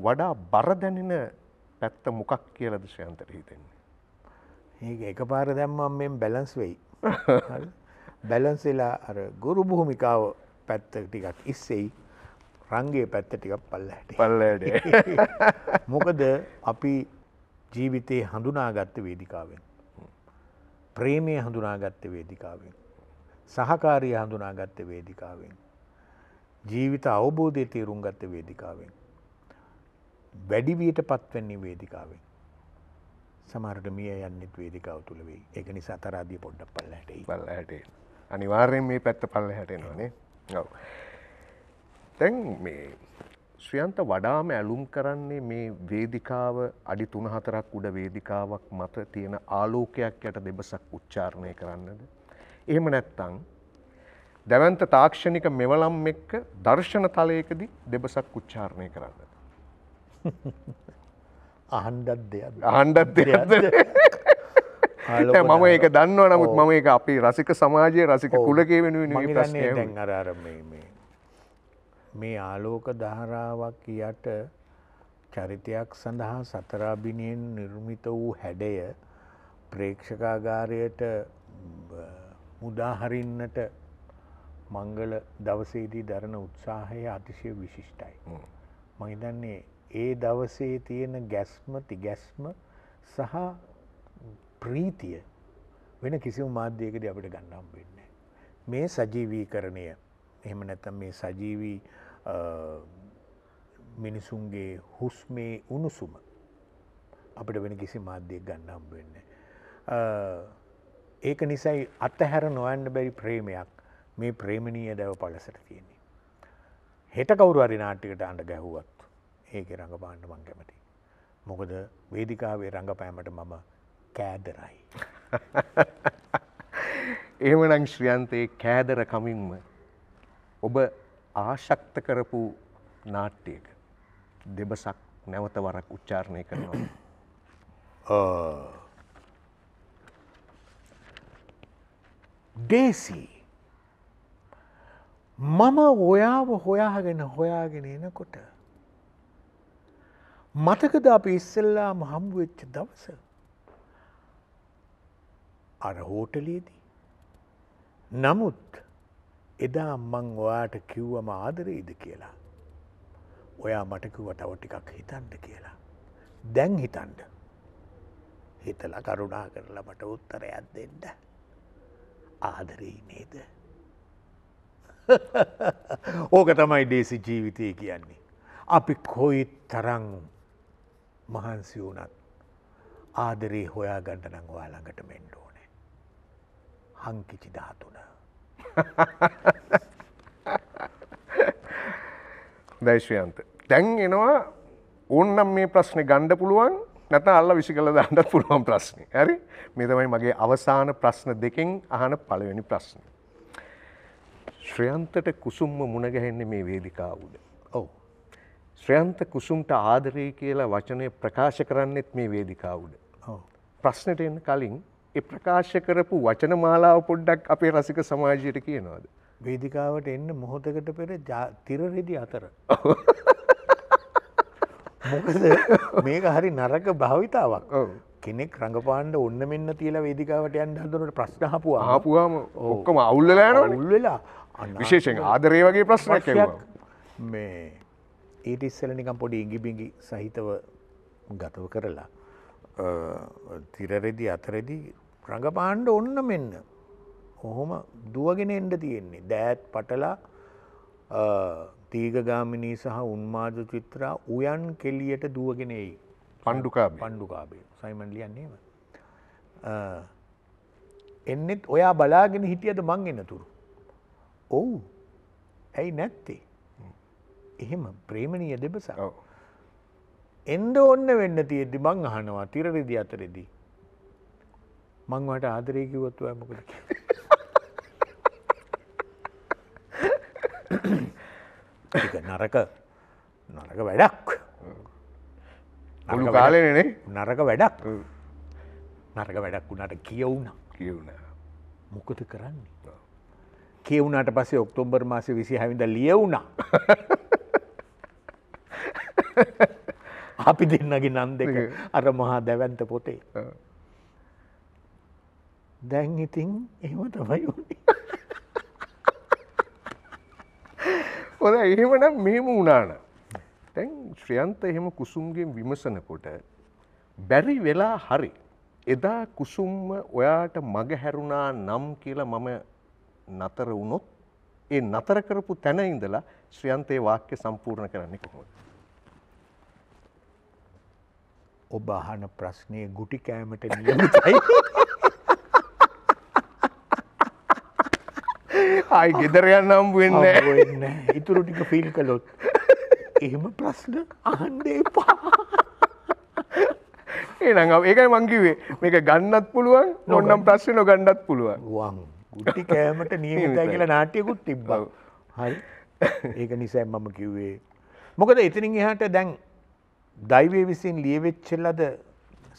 වඩා බර දැනෙන පැත්ත මොකක් කියලද ශ්‍රයන්තට හිතෙන්නේ. ඒක එක පාර දැම්මම් මෙම බැලන්ස් වෙයි. බැලන්සෙලා අර ගුරු භූමිකාව පැත්ත ටිකක් ඉස්සෙයි රංගේ පැත්ත ටිකක් පල්ලට පල්ලට මොකද අපි ජීවිතයේ හඳුනාගත්ත වේදිකාවෙන්. ප්‍රේමය හඳුනාගත්ත වේදිකාවෙන්. සහකාරය හඳුනාගත්ත වේදිකාවෙන්. ජීවිත අවබෝධය තේරුම් ගත්ත වේදිකාවෙන්. වැඩිවීට පත්වෙන්නේ වේදිකාවෙන්. සමරට මිය යන්නෙත් වේදිකාව තුළ වේ එක නිසා තරාදිය පොඩ්ඩක් පල්ල හට පල්ල හටේ අනිවාර්යෙන් මේ පැත්ත පල්ල හැටෙනවානේ ගව් තැන් මේ ශ්‍රියන්ත වඩාම ඇලුම් කරන්නේ මේ වේදිකාව අඩි තුන හතරක් උඩ වේදිකාවක් මත තියෙන ආලෝකයක් යට දෙබසක් උච්චාරණය කරන්නද. එහෙම නැත්තං දැවන්ත තාක්ෂණික මෙවලම් එක්ක දර්ශන තලයකදී දෙබසක් උච්චාරණය කරන්නද. අහන්ඩත් දෙයක් අහන්ඩත් දෙයක්. මම ඒක දන්නවා නමුත් මම ඒ අපි රසික සමාජය රසික කුලකේ වෙනුවෙන් ප්‍රශ්නය මේ ආලෝක ධාරාවක් යට චරිතයක් සඳහා සතරාබිනයෙන් නිර්මිත වූ හැඩය ප්‍රේක්ෂකාගාරයට මුදාහරින්නට මංගල දවසේදී දරන උත්සාහය අතිශය විශිෂ්ටයි. මහිතන්නේ ඒ දවසේ තියෙන ගැස්ම තිගැස්ම සහ ප්‍රීතිය වෙන කිසිම මාධ්‍යයකද අපිට ගන්නම් වෙන්න. මේ සජීවී කරණය එහෙම නැතම් මේ සජීවී මිනිසුන්ගේ හුස්මේ උණුසුම අපිට වෙන කිසි මාධ්‍යයක් ගන්න හම්බ වෙන්න. ඒක නිසයි අත්තහැර නොවන්න බැරි ප්‍රේමයක් මේ ප්‍රේමණීය දැව පලසට තියෙන්නේ. හෙට කවුරු හරි නාට්ටිකට අන්න ගැහුවත් ඒක රඟපාන්න මං කැමති. මොකද වේදිකාවේ රඟපෑමට මම කෑදරයි. එහෙමනං ශ්‍රියන්තයේ කෑදර කමින්ම ඔබ ආශක්ත කරපු නාට්‍යයක දෙබසක් නැවත වරක් උච්චාරණය කරනවා ඩේසි මම ඔයාව හොයාගෙන හොයාගෙන එනකොට මතකද අප ඉස්සල්ලාම හම්බුවෙච්ච දවස අර හෝටලේදී නමුත් එදා මං ඔයාට කිව්වම ආදරෙයිද කියලා. ඔයා මටකිව තව ටිකක් හිතන්ට කියලා. දැන් හිතන්ට. හිතල කරුණා කරලා මට උත්තරයක් දෙන්න. ආදරෙයි නේද. ඕක තමයි ඩේසි ජීවිතය කියන්නේ. අපි කොයි තරං මහන්සි වුනත් ආදරේ හොයා ගණඩ නංවා ළඟට මෙන්ඩෝනේ. හංකිචි ධාතුනා. දැයිශ්වයන්ත. දැන් එනවා ඕන්නම් මේ ප්‍රශ්නය ගණ්ඩ පුළුවන් නැත අල්ල විසි කල දන්නත් පුළුවන් ප්‍රශ්නය ඇරි මෙතමයි මගේ අවසාන ප්‍රශ්න දෙකෙන් අහන පළවෙනි ප්‍රශ්න. ශ්‍රයන්තට කුසුම්ම මුණගැහෙන්නේ මේ වේදිකාවුද. ඔව. ශ්‍රයන්ත කුසුම්ට ආදරය කියලා වචනය ප්‍රකාශ කරන්නෙත් මේ වේදිකාවුඩ. ප්‍රශ්නට එන්න කලින් ඒ ප්‍රකාශ කරපු වචන මාලාව පොඩ්ඩක් අපේ රසික සමාජයට කියනවාද. වේදිකාවට එන්න මොහොතකට පෙර තිරරෙදි අතර. මොකද මේක හරි නරක භාවිතාවක් කෙනෙක් රඟපාන්ඩ ඔන්න මෙන්න තියලා වේදිකාවට යන් හඳුනට ප්‍රශ්නහපු ආපුවාම ඔක්කම අවුල්ලලෑන උල්වෙලා විශේෂෙන් ආදරේ වගේ ප්‍රශ්නයක් මේ ඊට ඉස්සල නිකම් පොඩි ඉඟිබිඟි සහිතව ගතව කරලා තිරරෙදි අතරෙදි රඟපාණ්ඩ ඔන්න මෙන්න. ඔහොම දුවගෙන එන්ඩ තියෙන්නේ. දෑත් පටලා තීගගාමිණී සහ උන්මාජ චිත්‍රා උයන් කෙල්ලියට දුවගෙනෙයි. පණ්ඩුකා පණ්ඩුකාබේ සයිමන් ලියන්නේම. එන්නෙත් ඔයා බලාගෙන හිටියද මං එනතුරු. ඔවු ඇයි නැත්තේ. එහෙම ප්‍රේමණීය දෙබසා. ඔව. එන්ඩ ඔන්න වෙන්න තියෙද්දි බං අහනවා තිරරිදි අතරෙදී. මංවට ආදරයකිවොත්තු ඇමකද නරක නරක වැඩක් අලු කාලනේ නරක වැඩක් නරක වැඩක් වුණට කියවුණ කියවුණ මොකද කරන්නේ කියවුණට පස්සේ ඔක්තෝම්බර් මාසය විසි හැවිඳ ලියවුණා අපි දෙන්නගේ නන් දෙක අර මහා දැවන්ත පොටේ. දැන් ඉතින් එහෙම තමයි හොඳ එහෙමනම් මෙහෙම වුණාන. තැන් ශ්‍රියන්ත එහෙම කුසුම්ගෙන් විමසනකොට බැරි වෙලා හරි. එදා කුසුම්ම ඔයාට මග හැරුණා නම් කියලා මම නතර වුණොත් ඒ නතර කරපු තැන ඉඳලා ශ්‍රියන්තේ වාක්‍ය සම්පූර්ණ කරන්නේ කොහොමද? ඔබ අහන ප්‍රශ්නය ගුටි කෑමට නියමිතයි. ආයි ගෙදර යන්න හම්බ වෙන්න ඉතුරු ටික ෆිල් කළොත්. එහෙම ප්‍රශ්න අහන්න එපා. ඒනම් ඒකයි මං කිව්වේ මේක ගන්නත් පුළුවන් නොන්නම් ප්‍රශ්න නොගන්නත් පුළුවන්. වං ගුටි කෑමට නියමිතයි කියලා නාට්‍යකුත් තිබ්බා. හරි. ඒක නිසා මම කිව්වේ. මොකද එතනින් එහාට දැන් දෛවය විසින් ලියවෙච්ච ලද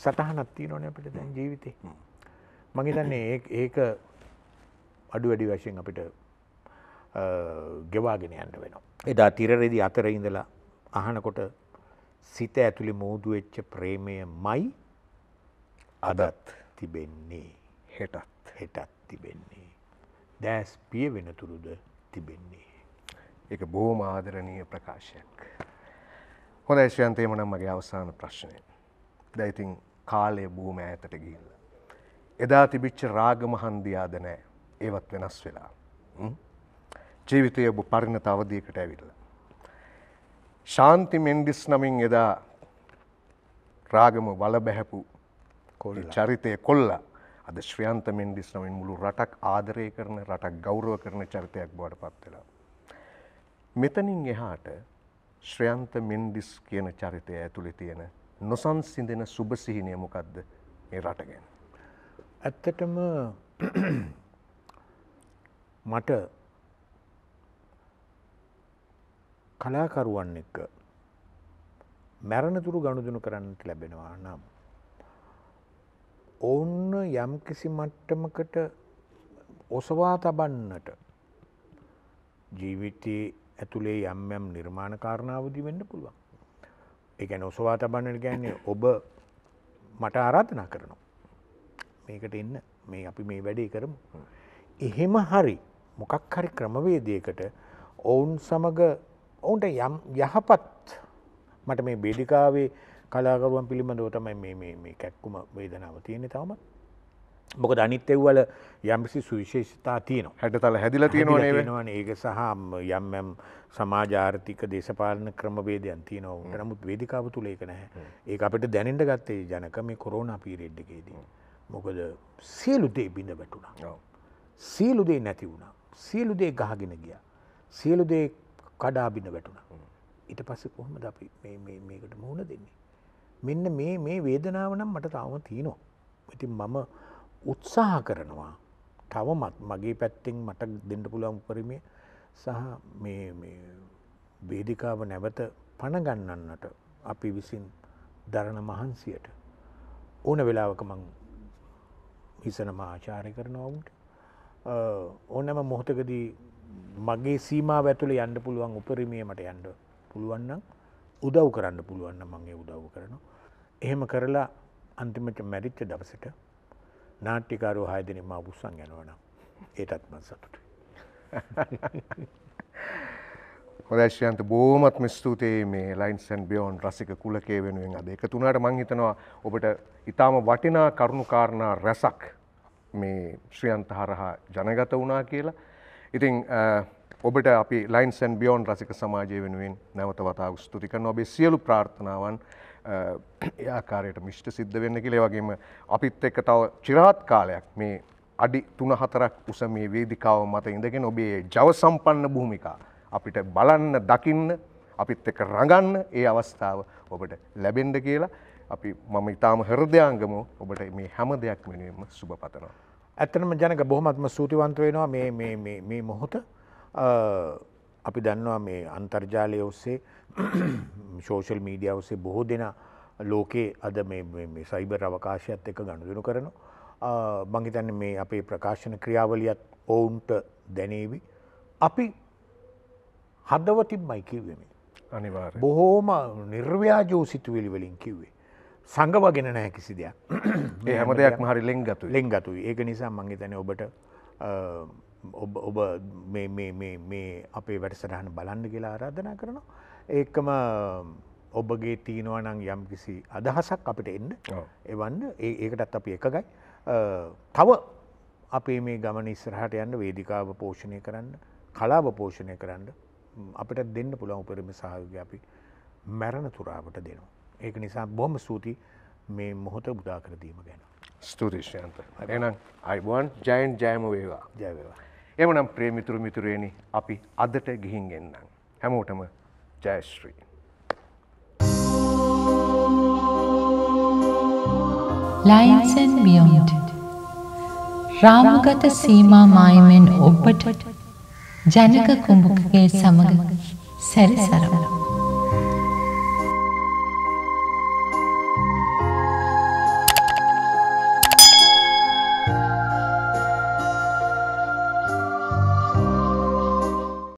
සටහනක් තියෙනවනේ අපිට දැන් ජීවිතේ. මම හිතන්නේ ඒක අඩු වැඩි වශයෙන් අපිට ගෙවාගෙන යන්න වෙනවා. එදා තිරරෙදි අතර ඉඳලා අහනකොට සිත ඇතුළේ මෝදු වෙච්ච ප්‍රේමයමයි අදත් තිබෙන්නේ. හෙටත් හෙටත් තිබෙන්නේ. දැස් පිය වෙනතුරුද තිබෙන්නේ. ඒක බොහොම ආදරණීය ප්‍රකාශයක්. හොඳ ශයන්තේමනම් මගේ අවසාන ප්‍රශ්නය. දැයිතින් කාලය බූම ඇතට ගිල්ල. එදා තිබිච්ච රාගමහන්දියාද නෑ ඒවත් වෙනස් වෙලා. ජීවිතය ඔබ පරිණ තවදයකට ඇවිල්ල. ශාන්ති මෙන්ඩිස් නමින් එදා රාගම වල බැහැපු චරිතය කොල්ලා අද ශ්‍රියන්ත මෙන්ඩිස් නමින් මුළු රටක් ආදරය කරන රටක් ගෞරව කරන චරිතයක් බවට පත්වෙලා. මෙතනින් එහාට ශ්‍රයන්ත මෙන්ඩිස් කියන චරිතය ඇතුළි තියෙන නොසන්සිඳෙන සුභසිහිනය මොකක්ද මේ රටගැන. ඇත්තටම මට කලාකරුවන් එක්ක මැරණතුරු ගණුදුනු කරන්නට ලැබෙනවා නම්. ඔවුන්න යම් කිසි මට්ටමකට ඔසවා තබන්නට ජීවිතයේ ඇතුළේ යම් යම් නිර්මාණ කාරණාවදී වෙන්න පුළුවන්. එකැන ඔසවා තබන්නට ගැන්නේ ඔබ මට ආරාධනා කරනවා. මේකට එන්න මේ අපි මේ වැඩේ කරමු. එහෙම හරි මොකක් හරි ක්‍රමවේදයකට ඔවුන් සමඟ ඔවුන්ට යම් යහපත් මට මේ බෙඩිකාවේ කලාකරුවන් පිළිබඳව තමයි මේ කැක්කුම වේදනාව තියෙන තවමත් මොක දනිත් එව්වල යම්සි සුවිශේෂතා තියන හැටතල හැදිල තියෙනවනවන් ඒක සහ යම්යම් සමාජාර්ථික දේශපාලන ක්‍රමවේදයන් තියනව නමුත් වේදිකාව තුළ ඒක නැහැ ඒ අපට දැනට ගත්තේ ජනක මේ කොරෝණ පිරෙඩ්ඩකේදී. මොකද සියලුදේ බිඳ වැටුණා. සියලුදේ නැති වුණා සියලුදේ ගහගෙන ගිය. සියලුදේ කඩා බිඳ වැටුණා. ඉට පස්ස කොහොමද අපි මේකට මුහුණ දෙන්නේ. මෙන්න මේ මේ වේදනාව නම් මට තාව තියනවා. ඉතින් මම උත්සාහ කරනවා තවමත් මගේ පැත්තෙන් මට දෙන්න පුළුවන් උපරිමය සහ වේදිකාව නැවත පණගන්නන්නට අපි විසින් දරණ මහන්සියට ඕන වෙලාවක මං හිසනම ආචාරය කරන ඔවුන්ට ඕනම මොහොතකදී මගේ සීමා ඇතුළ යන්න පුළුවන් උපරිමියමට යන්න පුළුවන්නම් උදව් කරන්න පුළුවන්න මගේ උදව් කරනවා. එහෙම කරලා අන්තිමට මැරිච්ච දවසට නාට්‍යකාරෝ හය දෙනෙ මා බුස්සන් යනවනම් ඒටත් මන් සතුට. හොදශ්‍යන්ත බෝමත්ම ස්තුතියි මේ ලයින්සන් බියෝන් රසික කුලකේ වෙනුවෙන් අද එක තුනාට මංහිතනවා ඔබට ඉතාම වටිනා කරුණුකාරණා රැසක් මේ ශ්‍රියන්ත හරහා ජනගත වනා කියලා. ඉතිං ඔබට අපි ලයින්සන් බියෝන් රසික සමාජය වෙනුවෙන් නැවත වතාව ස්තුතිකන්න ඔබේ සියලු ප්‍රාර්ථනාවන් ඒ ආකාරයට මිෂ්ට සිද්ධ වෙන්න කියලා වගේම අපිත් එක්ක තව චිරාත් කාලයක් මේ අඩි 3 4ක් උස මේ වේදිකාව මත ඉඳගෙන ඔබේ ජව සම්පන්න භූමිකා අපිට බලන්න දකින්න අපිත් එක්ක රඟන්න ඒ අවස්ථාව ඔබට ලැබෙන්න කියලා අපි මම ඉතාම හෘදයාංගම ඔබට මේ හැම දෙයක් වෙනුවෙන්ම සුබ පතනවා. ඇත්තනම ජනක බොහොමත්ම සූතිවන්ත වෙනවා මේ මොහොත අපි දන්නවා මේ අන්තර්ජාලය ඔස්සේ ශෝෂල් මීඩිය ඔස්සේ බොහෝ දෙෙන ලෝකයේ අද සයිබර් අවකාශයත් එක ගණුදනු කරන. මංහිතන්න මේ අපේ ප්‍රකාශන ක්‍රියාවලියත් ඔවුන්ට දැනේවි. අපි හදවතින් මයිකිවවෙමි. අනිවාර බොහෝම නිර්ව්‍යාජෝ සිතුවෙලි වලින් කිව්වේ. සඟවගෙන නෑ කිසි දෙයක් හැම දෙයක් හරි ලෙංගතු ලෙංගතු ඒක නිසා මංහිතන ඔබට ඔබ අපේ වැඩසටහන බලන්න කියලා ආරාධනා කරනවා. ඒකම ඔබගේ තියෙනවා නම් යම් කිසි අදහසක් අපිට එන්න එවන්න ඒකටත් අපි එකගයි. තව අපේ මේ ගමන ඉස්රහට යන්න වේදිකාව පෝෂණය කරන්න කලාව පෝෂණය කරන්න අපිට දෙන්න පුළන් උපරම සහයෝග අපි මැරණ තුරාවට දෙනවා. ඒක නිසා බොහම සූති මේ මොහොත බුදා කරදීම ගැන. ස්තුතිශ්‍යන්ත එනම් අයිබුවන් ජයන් ජයම වේවා ජයවේවා. එමනම් ප්‍රේමිතුරු මිතුරේනි අපි අදට ගිහින් එන්නම්. හැමෝටම ජයශ්‍රී. ලයින්සන් බියොන්ට රාමගත සීමා මායමෙන් ඔබට ජනක කුඹුකගේ සමග සැරිසරමු.